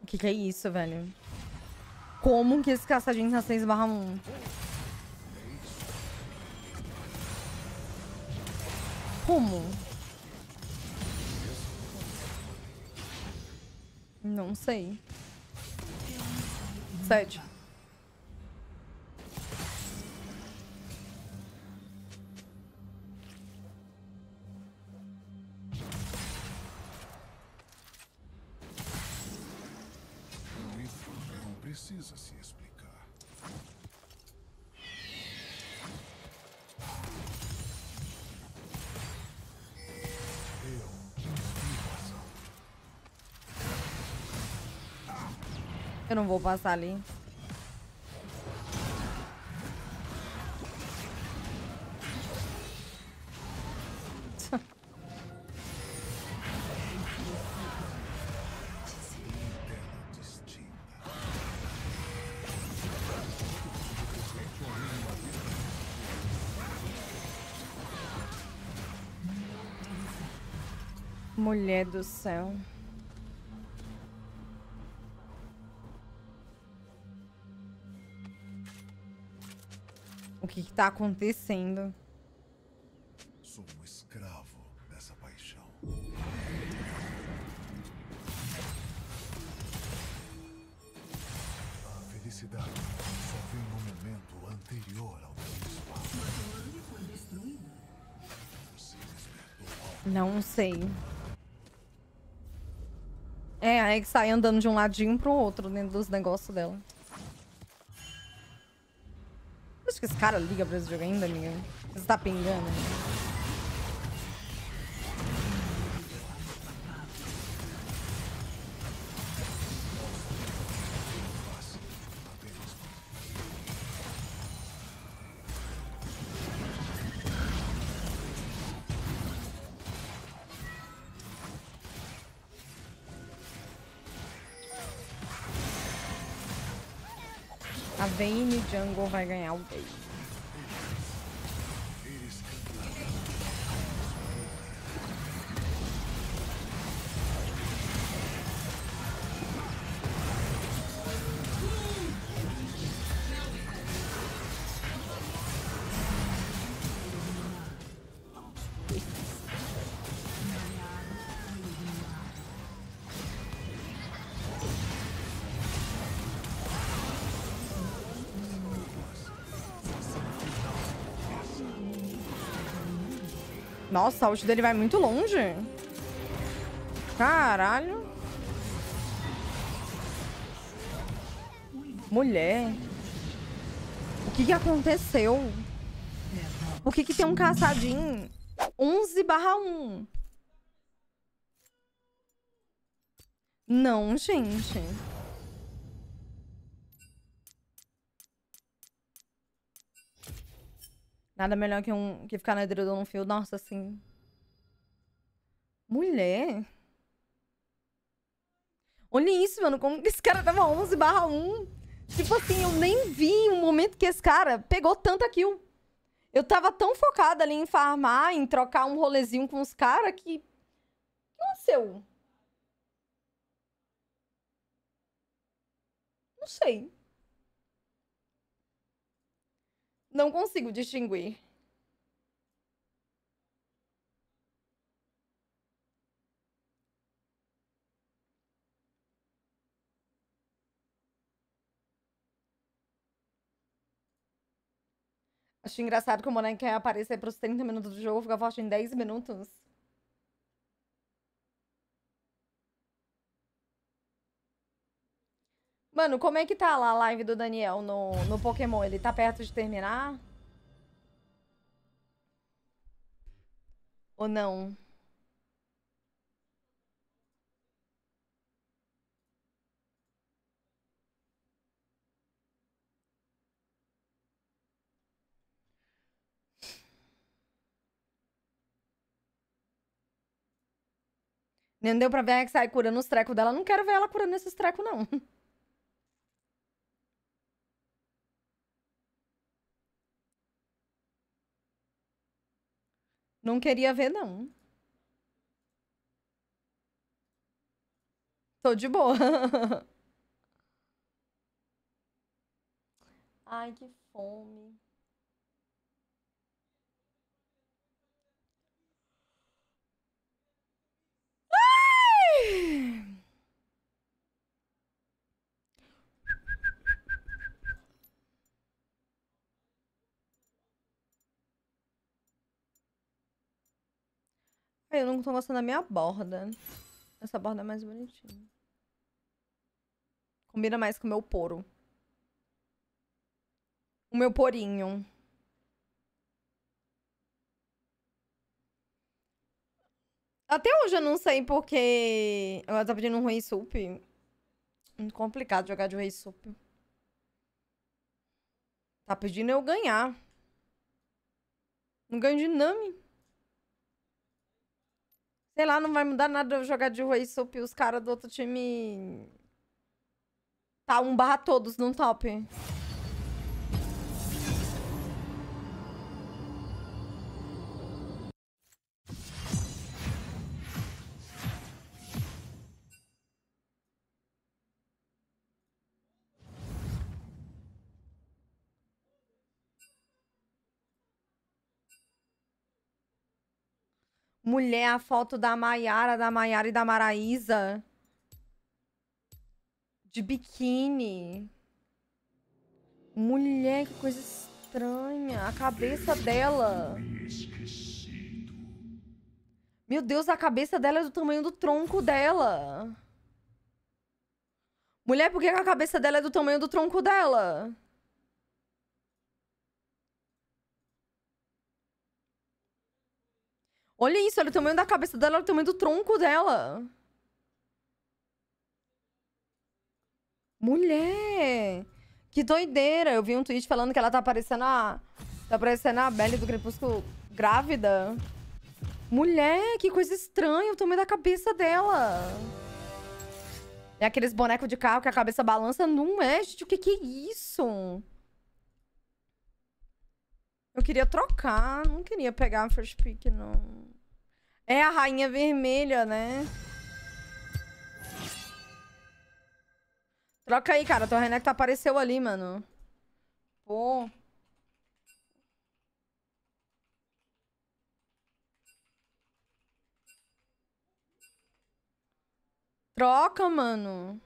O que que é isso, velho? Como que esse caçadinho tá 6 barra 1? Como? Não sei. Sete. eu não vou passar ali. Mulher do céu. que está acontecendo? Sou um escravo dessa paixão. A felicidade só vem no momento anterior ao meu espaço. foi destruída. Você despertou Não sei. É, aí que sai andando de um ladinho pro outro dentro dos negócios dela. que esse cara liga pra esse jogo ainda, amiga? Você tá pingando, A Vayne Jungle vai ganhar o Vayne. Nossa, a ult dele vai muito longe. Caralho. Mulher. O que que aconteceu? Por que que tem um caçadinho? 11 barra 1. Não, gente. Nada melhor que, um, que ficar na edredom num fio. Nossa, assim. Mulher? Olha isso, mano. Como que esse cara tava 11 barra 1? Tipo assim, eu nem vi um momento que esse cara pegou tanta kill. Eu tava tão focada ali em farmar, em trocar um rolezinho com os caras que... O que aconteceu? Não sei. Não consigo distinguir. Acho engraçado que o Monark quer aparecer para os 30 minutos do jogo, fica forte em 10 minutos. Mano, como é que tá lá a live do Daniel no, no Pokémon? Ele tá perto de terminar? Ou não? Não deu pra ver a Rek'Sai curando os trecos dela. Não quero ver ela curando esses trecos, não. Não queria ver, não. Tô de boa. Ai, que fome. Ai! Eu não tô mostrando a minha borda. Essa borda é mais bonitinha. Combina mais com o meu poro. O meu porinho. Até hoje eu não sei porque... ela tá pedindo um rei sup. Muito complicado jogar de rei sup. Tá pedindo eu ganhar. Não ganho de Nami. Sei lá, não vai mudar nada eu jogar de Weissop e os caras do outro time. Tá um barra todos no top. Mulher, a foto da Maiara, da Maiara e da Maraísa. De biquíni. Mulher, que coisa estranha. A cabeça dela. Meu Deus, a cabeça dela é do tamanho do tronco dela. Mulher, por que a cabeça dela é do tamanho do tronco dela? Olha isso, olha o tamanho da cabeça dela, olha o tamanho do tronco dela. Mulher! Que doideira! Eu vi um tweet falando que ela tá parecendo a... Tá parecendo a Belly do Crepúsculo grávida. Mulher, que coisa estranha o tamanho da cabeça dela. É aqueles bonecos de carro que a cabeça balança. Não é, gente. O que que é isso? Eu queria trocar. Não queria pegar a first pick, não. É a rainha vermelha, né? Troca aí, cara. Tua Renekton apareceu ali, mano. Pô. Troca, mano.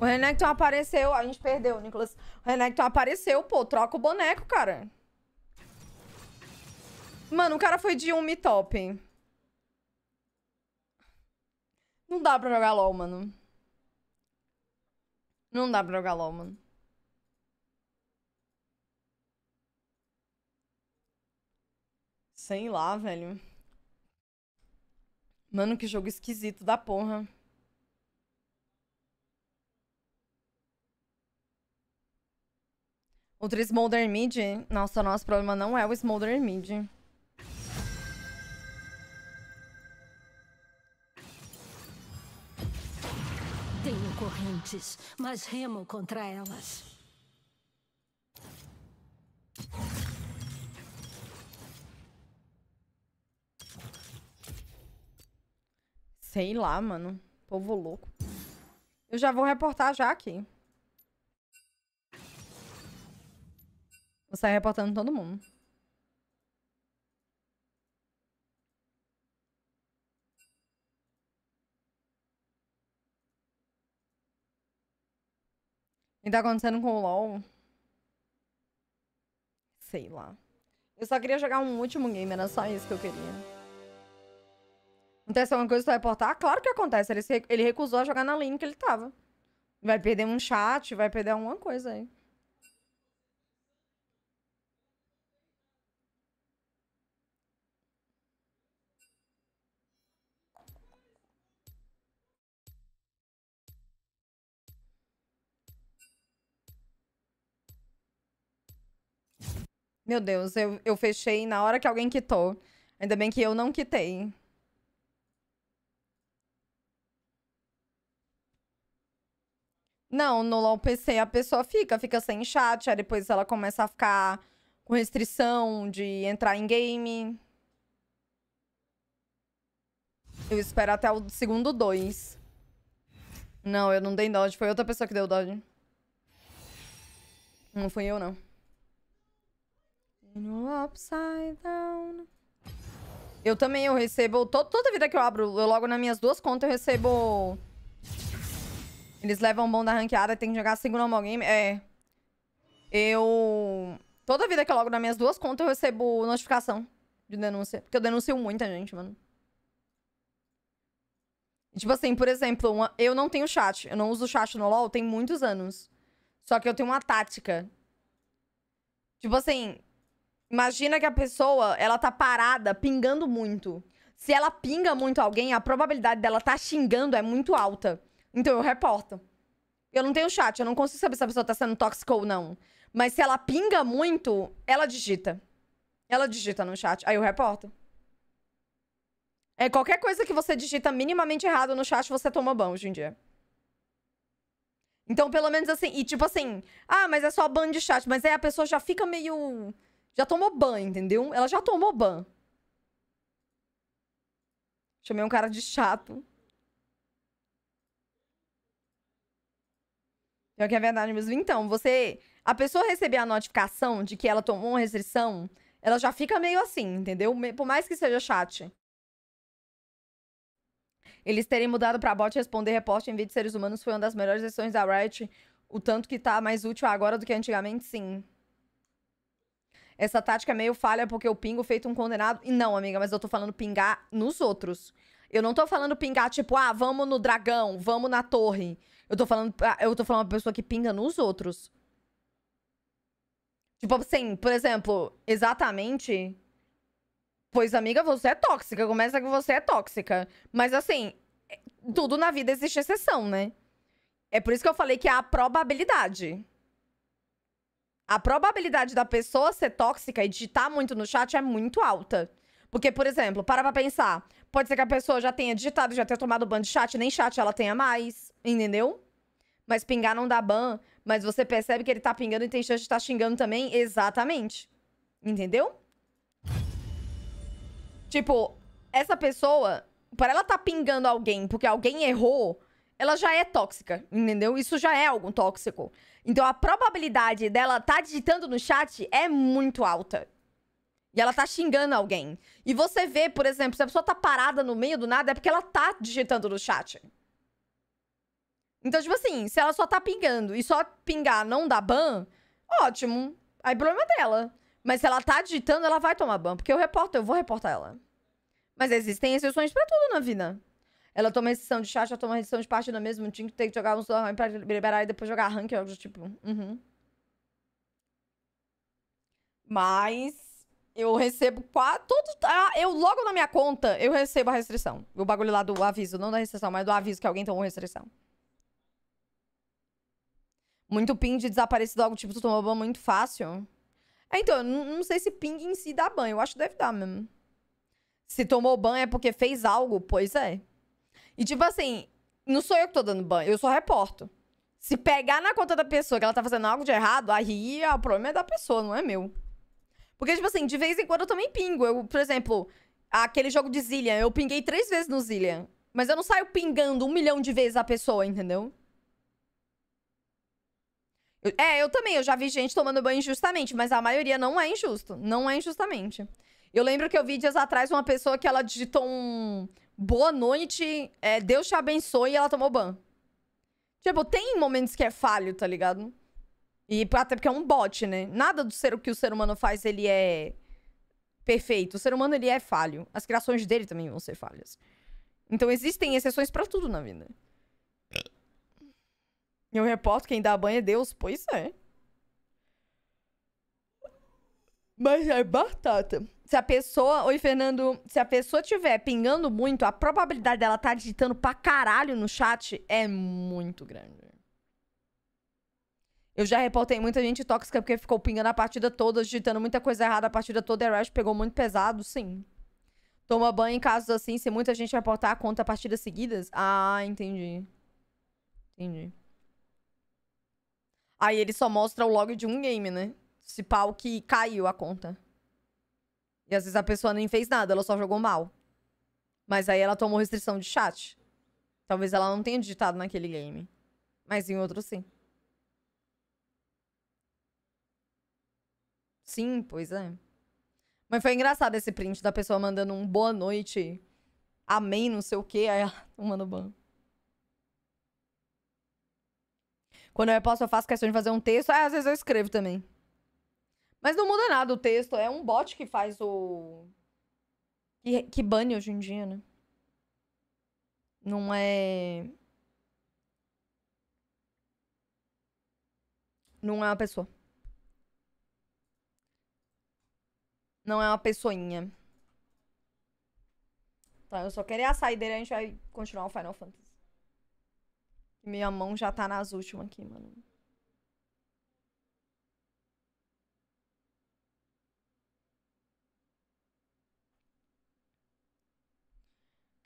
O Renekton apareceu. A gente perdeu, Nicolas. O Renekton apareceu, pô. Troca o boneco, cara. Mano, o cara foi de um top. Não dá pra jogar LOL, mano. Não dá pra jogar LOL, mano. Sei lá, velho. Mano, que jogo esquisito da porra. Outro Smolder Mid? Nossa, nosso problema não é o Smolder Mid. correntes, mas remo contra elas. Sei lá, mano. Povo louco. Eu já vou reportar já aqui. Vou sair reportando todo mundo. que tá acontecendo com o LoL? Sei lá. Eu só queria jogar um último game, era só isso que eu queria. Acontece alguma coisa, tu vai portar? Claro que acontece. Ele, ele recusou a jogar na linha que ele tava. Vai perder um chat, vai perder alguma coisa aí. Meu Deus, eu, eu fechei na hora que alguém quitou. Ainda bem que eu não quitei. Não, no LOL PC a pessoa fica, fica sem chat, aí depois ela começa a ficar com restrição de entrar em game. Eu espero até o segundo 2. Não, eu não dei dodge, foi outra pessoa que deu dodge. Não fui eu, não. Upside down. Eu também, eu recebo... To toda vida que eu abro, eu logo nas minhas duas contas, eu recebo... Eles levam um bom da ranqueada, tem que jogar assim normal game. É. Eu... Toda vida que eu logo nas minhas duas contas, eu recebo notificação de denúncia. Porque eu denuncio muita gente, mano. Tipo assim, por exemplo, uma... eu não tenho chat. Eu não uso chat no LoL tem muitos anos. Só que eu tenho uma tática. Tipo assim, Imagina que a pessoa, ela tá parada, pingando muito. Se ela pinga muito alguém, a probabilidade dela tá xingando é muito alta. Então eu reporto. Eu não tenho chat, eu não consigo saber se a pessoa tá sendo tóxica ou não. Mas se ela pinga muito, ela digita. Ela digita no chat, aí eu reporto. É qualquer coisa que você digita minimamente errado no chat, você toma ban hoje em dia. Então, pelo menos assim, e tipo assim, ah, mas é só ban de chat, mas aí a pessoa já fica meio já tomou ban, entendeu? Ela já tomou ban. Chamei um cara de chato. Pior que é verdade mesmo. Então, você. A pessoa receber a notificação de que ela tomou uma restrição, ela já fica meio assim, entendeu? Por mais que seja chat. Eles terem mudado pra bot responder reporte em vez de seres humanos foi uma das melhores decisões da Riot. O tanto que tá mais útil agora do que antigamente, sim essa tática é meio falha porque eu pingo feito um condenado. E não, amiga, mas eu tô falando pingar nos outros. Eu não tô falando pingar, tipo, ah, vamos no dragão, vamos na torre. Eu tô falando, ah, eu tô falando uma pessoa que pinga nos outros. Tipo assim, por exemplo, exatamente. Pois, amiga, você é tóxica. Começa que você é tóxica. Mas assim, tudo na vida existe exceção, né? É por isso que eu falei que há é a probabilidade a probabilidade da pessoa ser tóxica e digitar muito no chat é muito alta. Porque, por exemplo, para pra pensar. Pode ser que a pessoa já tenha digitado, já tenha tomado ban de chat, nem chat ela tenha mais, entendeu? Mas pingar não dá ban, mas você percebe que ele tá pingando e tem chance de estar tá xingando também, exatamente. Entendeu? Tipo, essa pessoa, para ela tá pingando alguém porque alguém errou, ela já é tóxica, entendeu? Isso já é algo tóxico. Então a probabilidade dela tá digitando no chat é muito alta. E ela tá xingando alguém. E você vê, por exemplo, se a pessoa tá parada no meio do nada, é porque ela tá digitando no chat. Então, tipo assim, se ela só tá pingando e só pingar não dá ban, ótimo. Aí problema dela. Mas se ela tá digitando, ela vai tomar ban. Porque eu reporto, eu vou reportar ela. Mas existem exceções para tudo na vida. Ela toma restrição de chat, ela toma restrição de partida mesmo. Tinha que ter que jogar um solo pra liberar e depois jogar rank. Eu, tipo, uhum. Mas eu recebo quase. Todo, ah, eu logo na minha conta eu recebo a restrição. O bagulho lá do aviso, não da restrição, mas do aviso que alguém tomou restrição. Muito ping de desaparecido, algo tipo, tu tomou banho muito fácil. É, então, eu não sei se ping em si dá banho. Eu acho que deve dar mesmo. Se tomou banho é porque fez algo? Pois é. E tipo assim, não sou eu que tô dando banho, eu sou reporto. Se pegar na conta da pessoa que ela tá fazendo algo de errado, aí é o problema é da pessoa, não é meu. Porque, tipo assim, de vez em quando eu também pingo. Eu, por exemplo, aquele jogo de Zillian, eu pinguei três vezes no Zillian. Mas eu não saio pingando um milhão de vezes a pessoa, entendeu? Eu, é, eu também, eu já vi gente tomando banho injustamente, mas a maioria não é injusto. Não é injustamente. Eu lembro que eu vi dias atrás uma pessoa que ela digitou um, boa noite, é, Deus te abençoe e ela tomou ban. Tipo, tem momentos que é falho, tá ligado? E até porque é um bot, né? Nada do ser, que o ser humano faz, ele é perfeito. O ser humano, ele é falho. As criações dele também vão ser falhas. Então existem exceções para tudo na vida. Eu reporto quem dá banho é Deus. Pois é. Mas é batata se a pessoa. Oi, Fernando. Se a pessoa tiver pingando muito, a probabilidade dela estar tá digitando pra caralho no chat é muito grande. Eu já reportei muita gente tóxica porque ficou pingando a partida toda, digitando muita coisa errada a partida toda. E Rush pegou muito pesado, sim. Toma banho em casos assim, se muita gente reportar a conta partidas seguidas. Ah, entendi. Entendi. Aí ele só mostra o log de um game, né? Se pau que caiu a conta. E às vezes a pessoa nem fez nada, ela só jogou mal. Mas aí ela tomou restrição de chat. Talvez ela não tenha digitado naquele game. Mas em outro sim. Sim, pois é. Mas foi engraçado esse print da pessoa mandando um boa noite, amém, não sei o quê, aí ela tomando ban. Quando eu posso, eu faço questão de fazer um texto, aí às vezes eu escrevo também. Mas não muda nada o texto, é um bot que faz o. Que, que bane hoje em dia, né? Não é. Não é uma pessoa. Não é uma pessoinha. Tá, eu só queria a dele e a gente vai continuar o Final Fantasy. Minha mão já tá nas últimas aqui, mano.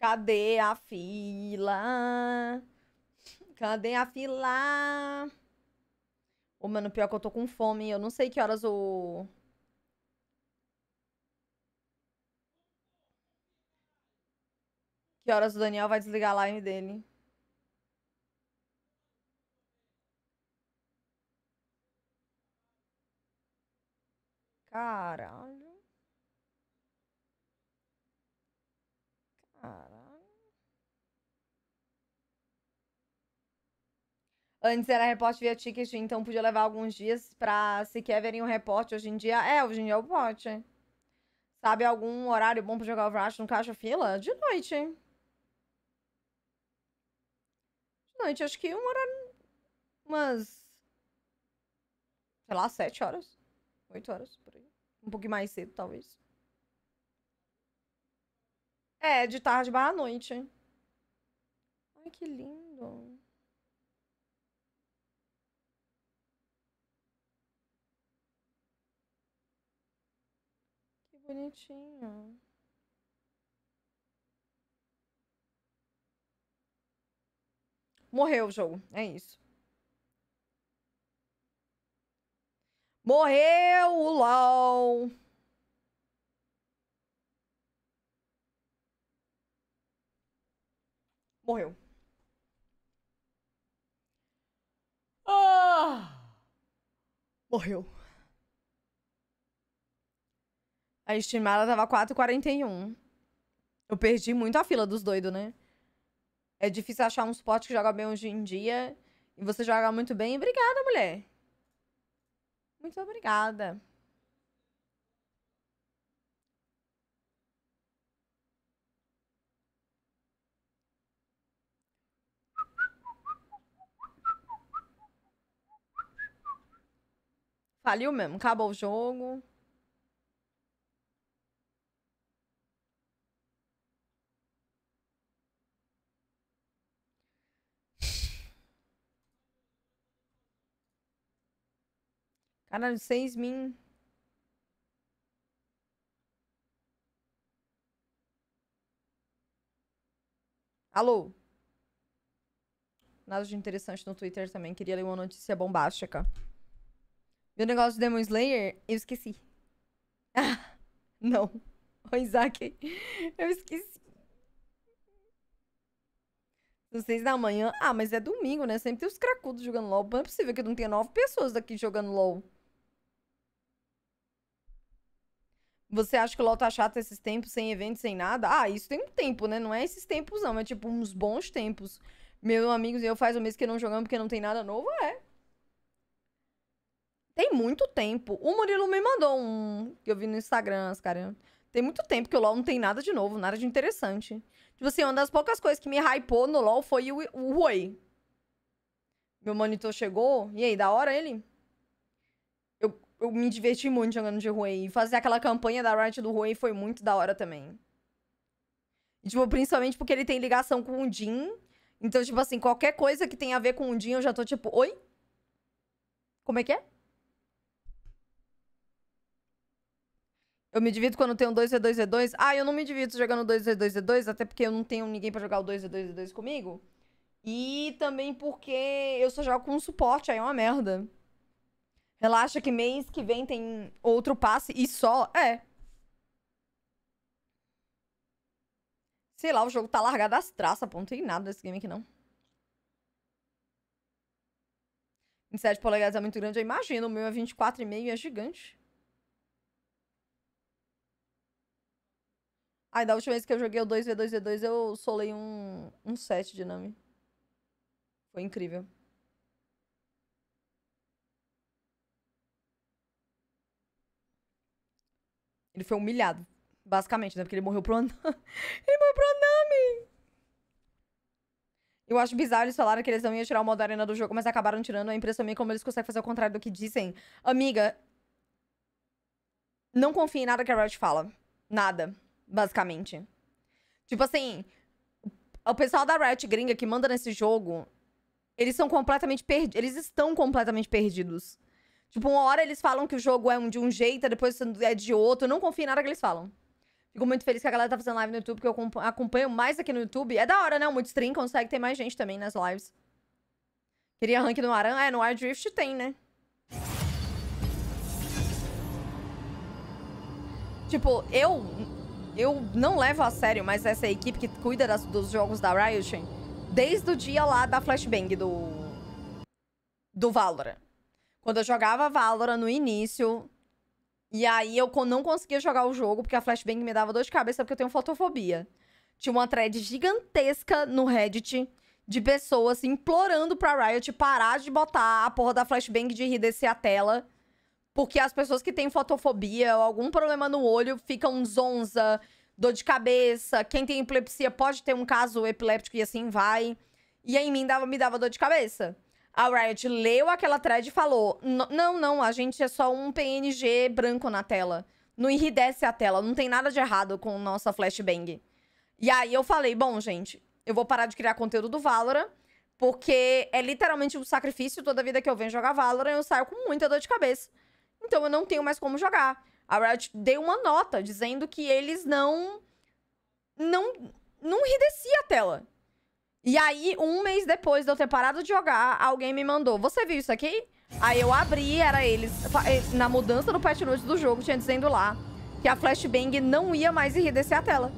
Cadê a fila? Cadê a fila? Ô, mano, pior que eu tô com fome. Eu não sei que horas o. Que horas o Daniel vai desligar a live dele. Caralho. Antes era repórter via ticket, então podia levar alguns dias pra sequer verem o repórter. Hoje em dia, é, hoje em dia é o pote. Sabe algum horário bom pra jogar Overwatch no caixa fila? De noite. De noite, acho que um horário... Umas... Sei lá, sete horas. Oito horas, por aí. Um pouquinho mais cedo, talvez. É, de tarde barra noite. hein? Ai, que lindo. bonitinho. Morreu o jogo. É isso. Morreu o LOL. Morreu. Ah! Morreu. A estimada tava 4,41. Eu perdi muito a fila dos doidos, né? É difícil achar um spot que joga bem hoje em dia. E você joga muito bem. Obrigada, mulher. Muito obrigada. Faliu mesmo, acabou o jogo. Caralho, 6 min. Alô? Nada de interessante no Twitter também. Queria ler uma notícia bombástica. Meu negócio de Demon Slayer, eu esqueci. Ah, não. O Isaac, eu esqueci. Às seis da manhã. Ah, mas é domingo, né? Sempre tem os cracudos jogando LOL. Não é possível que não tenha nove pessoas daqui jogando LOL. Você acha que o LoL tá chato esses tempos, sem evento, sem nada? Ah, isso tem um tempo, né? Não é esses tempos, não. É tipo uns bons tempos. Meus amigos e eu faz um mês que não jogamos porque não tem nada novo, é. Tem muito tempo. O Murilo me mandou um que eu vi no Instagram, cara. Tem muito tempo que o LoL não tem nada de novo, nada de interessante. Tipo assim, uma das poucas coisas que me hypou no LoL foi o, o Meu monitor chegou. E aí, da hora ele? eu me diverti muito jogando de Rui. Fazer aquela campanha da Riot do Rui foi muito da hora também. Tipo, principalmente porque ele tem ligação com o Jin. Então, tipo assim, qualquer coisa que tem a ver com o Jin, eu já tô tipo, oi? Como é que é? Eu me divido quando tenho 2v2v2. Ah, eu não me divido jogando 2v2v2, até porque eu não tenho ninguém pra jogar o 2v2v2 comigo. E também porque eu só jogo com suporte, aí é uma merda. Relaxa que mês que vem tem outro passe e só. É. Sei lá, o jogo tá largado as traças, pô. Não tem nada desse game aqui, não. 27 polegadas é muito grande, eu imagino. O meu é 24,5 e é gigante. Aí, da última vez que eu joguei o 2v2v2, eu solei um, um set de Nami. Foi incrível. Ele foi humilhado, basicamente, né? Porque ele morreu pro Anami. ele morreu pro Anami! Eu acho bizarro eles falaram que eles não iam tirar o modo arena do jogo, mas acabaram tirando. A impressão minha é como eles conseguem fazer o contrário do que dizem. Amiga, não confie em nada que a Riot fala. Nada, basicamente. Tipo assim, o pessoal da Riot gringa que manda nesse jogo, eles são completamente perdidos. Eles estão completamente perdidos. Tipo, uma hora eles falam que o jogo é um, de um jeito, depois é de outro. Eu não confio em nada que eles falam. Fico muito feliz que a galera tá fazendo live no YouTube, porque eu acompanho mais aqui no YouTube. É da hora, né? O Muito consegue ter mais gente também nas lives. Queria rank no Aran? É, no Air Drift tem, né? Tipo, eu... Eu não levo a sério, mas essa equipe que cuida das, dos jogos da Riot... Desde o dia lá da Flashbang, do... Do Valorant. Quando eu jogava Valorant no início, e aí eu não conseguia jogar o jogo porque a flashbang me dava dor de cabeça porque eu tenho fotofobia. Tinha uma thread gigantesca no Reddit de pessoas implorando pra Riot parar de botar a porra da flashbang de enriquecer a tela. Porque as pessoas que têm fotofobia ou algum problema no olho ficam zonza, dor de cabeça. Quem tem epilepsia pode ter um caso epiléptico e assim vai. E aí mim dava, me dava dor de cabeça a Riot leu aquela thread e falou: Não, não, a gente é só um PNG branco na tela. Não enridece a tela, não tem nada de errado com nossa flashbang. E aí eu falei: Bom, gente, eu vou parar de criar conteúdo do Valorant, porque é literalmente um sacrifício toda vida que eu venho jogar Valorant, eu saio com muita dor de cabeça. Então eu não tenho mais como jogar. A Riot deu uma nota dizendo que eles não. Não. Não enridecia a tela. E aí, um mês depois de eu ter parado de jogar, alguém me mandou, você viu isso aqui? Aí eu abri, era eles... Eh, na mudança do patch note do jogo, tinha dizendo lá que a flashbang não ia mais enriquecer a tela.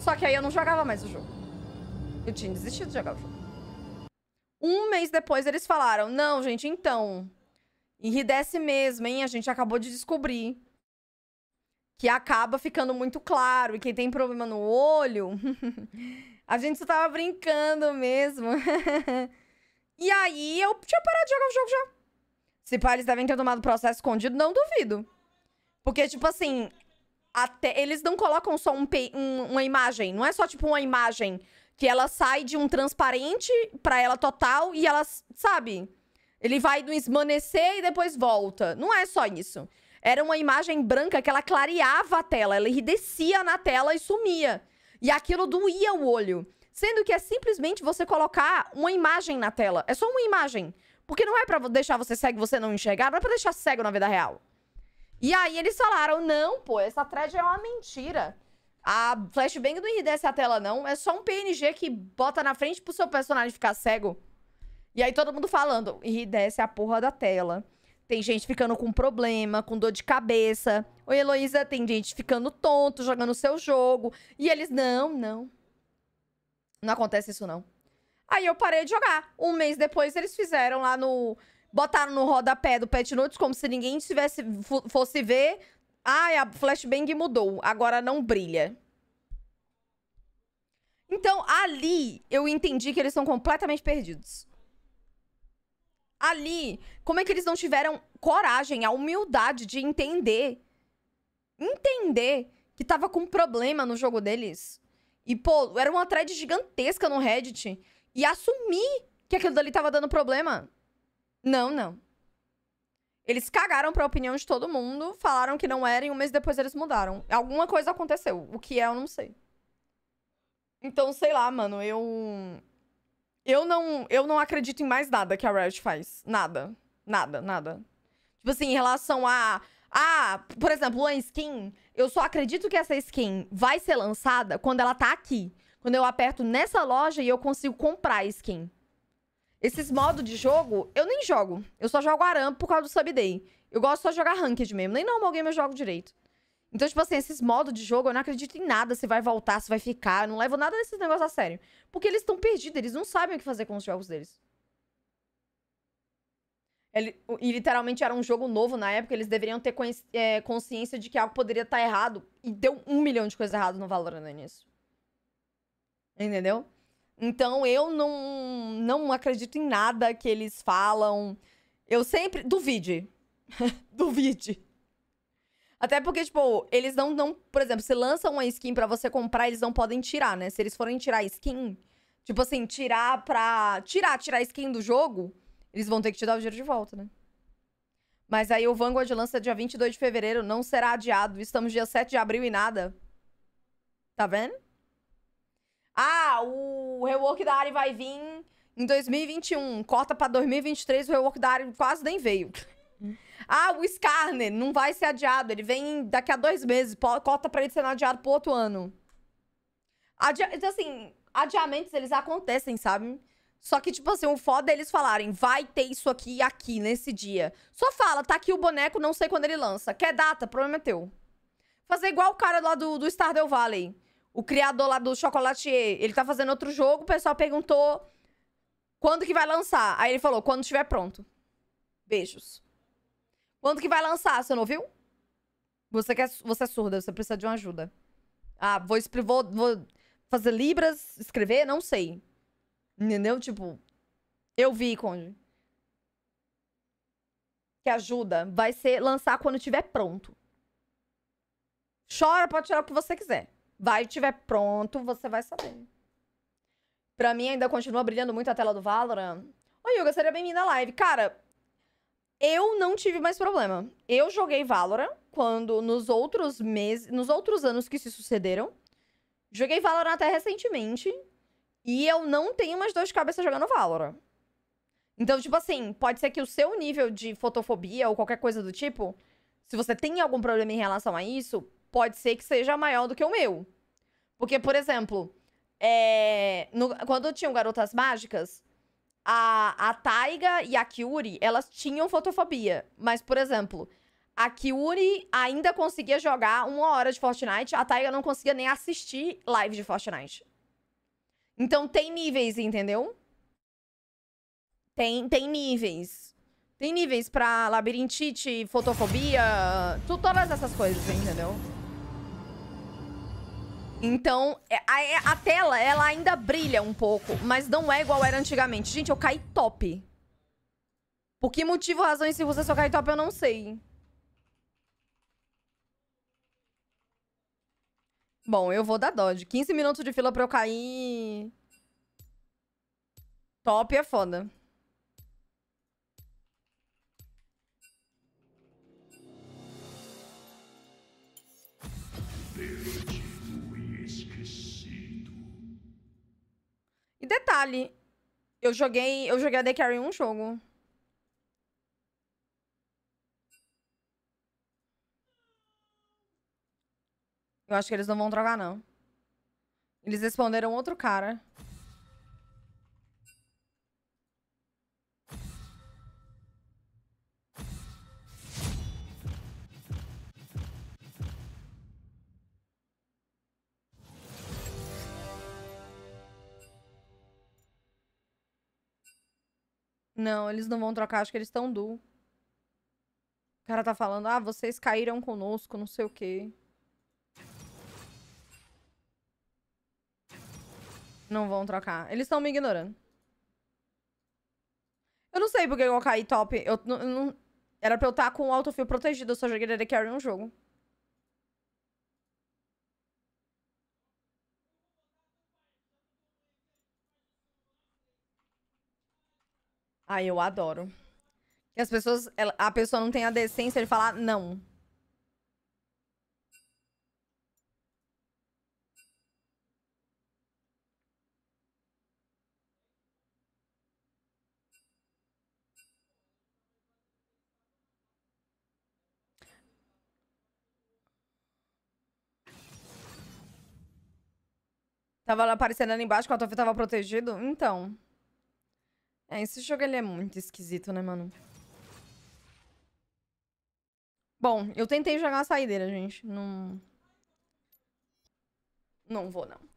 Só que aí eu não jogava mais o jogo. Eu tinha desistido de jogar o jogo. Um mês depois eles falaram, não, gente, então... Enridece mesmo, hein? A gente acabou de descobrir. Que acaba ficando muito claro. E quem tem problema no olho... A gente só tava brincando mesmo. e aí, eu tinha parado de jogar o jogo já. Se pá, eles devem ter tomado processo escondido, não duvido. Porque, tipo assim, até eles não colocam só um, um, uma imagem. Não é só, tipo, uma imagem que ela sai de um transparente pra ela total e ela, sabe? Ele vai no esmanecer e depois volta. Não é só isso. Era uma imagem branca que ela clareava a tela, ela enridecia na tela e sumia. E aquilo doía o olho. Sendo que é simplesmente você colocar uma imagem na tela. É só uma imagem. Porque não é para deixar você cego e você não enxergar, não é pra deixar cego na vida real. E aí eles falaram: não, pô, essa thread é uma mentira. A flashbang não enriquece a tela, não. É só um PNG que bota na frente pro seu personagem ficar cego. E aí todo mundo falando, enriquece a porra da tela. Tem gente ficando com problema, com dor de cabeça. Oi, Heloísa, tem gente ficando tonto, jogando seu jogo. E eles, não, não. Não acontece isso, não. Aí eu parei de jogar. Um mês depois, eles fizeram lá no... Botaram no rodapé do Pet Notes como se ninguém tivesse, fosse ver. Ah, a Flashbang mudou. Agora não brilha. Então, ali, eu entendi que eles são completamente perdidos ali, como é que eles não tiveram coragem, a humildade de entender? Entender que tava com um problema no jogo deles. E, pô, era uma thread gigantesca no Reddit. E assumir que aquilo dali tava dando problema. Não, não. Eles cagaram pra opinião de todo mundo, falaram que não era e um mês depois eles mudaram. Alguma coisa aconteceu. O que é, eu não sei. Então, sei lá, mano, eu. Eu não, eu não acredito em mais nada que a Riot faz. Nada. Nada, nada. Tipo assim, em relação a. Ah, por exemplo, uma skin. Eu só acredito que essa skin vai ser lançada quando ela tá aqui. Quando eu aperto nessa loja e eu consigo comprar a skin. Esses modos de jogo, eu nem jogo. Eu só jogo Aram por causa do Sub Day. Eu gosto só de jogar Ranked mesmo. Nem normal game eu jogo direito. Então, tipo assim, esses modos de jogo, eu não acredito em nada se vai voltar, se vai ficar. Eu não levo nada desses negócios a sério. Porque eles estão perdidos, eles não sabem o que fazer com os jogos deles. Ele, e literalmente era um jogo novo na época, eles deveriam ter é, consciência de que algo poderia estar tá errado. E deu um milhão de coisas erradas no Valorant nisso. Entendeu? Então eu não, não acredito em nada que eles falam. Eu sempre. Duvide. Duvide. Até porque, tipo, eles não, não. Por exemplo, se lançam uma skin para você comprar, eles não podem tirar, né? Se eles forem tirar a skin, tipo assim, tirar pra. Tirar, tirar a skin do jogo, eles vão ter que te dar o dinheiro de volta, né? Mas aí o Vanguard lança dia 22 de fevereiro, não será adiado. Estamos dia 7 de abril e nada. Tá vendo? Ah, o rework da área vai vir em 2021. Corta pra 2023, o rework da área quase nem veio. Ah, o Scarner não vai ser adiado. Ele vem daqui a dois meses. Cota pra ele ser adiado pro outro ano. Então, assim, adiamentos eles acontecem, sabe? Só que, tipo assim, o foda é eles falarem, vai ter isso aqui aqui nesse dia. Só fala, tá aqui o boneco, não sei quando ele lança. Quer data? Problema é teu. Fazer igual o cara lá do, do Stardew Valley. O criador lá do Chocolatier. Ele tá fazendo outro jogo, o pessoal perguntou quando que vai lançar. Aí ele falou, quando estiver pronto. Beijos. Quando que vai lançar? Você não ouviu? Você, quer, você é surda, você precisa de uma ajuda. Ah, vou, vou, vou fazer libras, escrever, não sei. Entendeu? Tipo, eu vi, Conde. Que ajuda vai ser lançar quando tiver pronto. Chora, pode chorar o que você quiser. Vai, tiver pronto, você vai saber. Pra mim, ainda continua brilhando muito a tela do Valorant. Oi, Yuga, seria bem-vinda à live. Cara, eu não tive mais problema. Eu joguei Valorant quando nos outros meses, nos outros anos que se sucederam, joguei Valorant até recentemente e eu não tenho mais dor de cabeça jogando Valorant. Então, tipo assim, pode ser que o seu nível de fotofobia ou qualquer coisa do tipo, se você tem algum problema em relação a isso, pode ser que seja maior do que o meu. Porque, por exemplo, é... no... quando eu tinha o Garotas Mágicas, a, a Taiga e a Kyuri, elas tinham fotofobia. Mas, por exemplo, a Kyuri ainda conseguia jogar uma hora de Fortnite, a Taiga não conseguia nem assistir live de Fortnite. Então tem níveis, entendeu? Tem, tem níveis. Tem níveis pra labirintite, fotofobia, tu, todas essas coisas, entendeu? Então, é, a, é, a, tela, ela ainda brilha um pouco, mas não é igual era antigamente. Gente, eu caí top. Por que motivo, razão e você só cai top, eu não sei. Bom, eu vou dar dodge. 15 minutos de fila pra eu cair... Top é foda. E detalhe, eu joguei, eu joguei a The Carry um jogo. Eu acho que eles não vão trocar, não. Eles responderam outro cara. Não, eles não vão trocar, acho que eles estão duo. O cara tá falando, ah, vocês caíram conosco, não sei o quê. Não vão trocar. Eles estão me ignorando. Eu não sei porque eu caí top. Eu, não, Era pra eu estar tá com o autofil protegido, eu só joguei de Carry um jogo. Ai, eu adoro. E as pessoas. Ela, a pessoa não tem a decência de falar não. Tava aparecendo ali embaixo que o Atofi tava protegido? Então. É, esse jogo ele é muito esquisito, né, mano? Bom, eu tentei jogar a saideira, gente. Não... Não vou, não.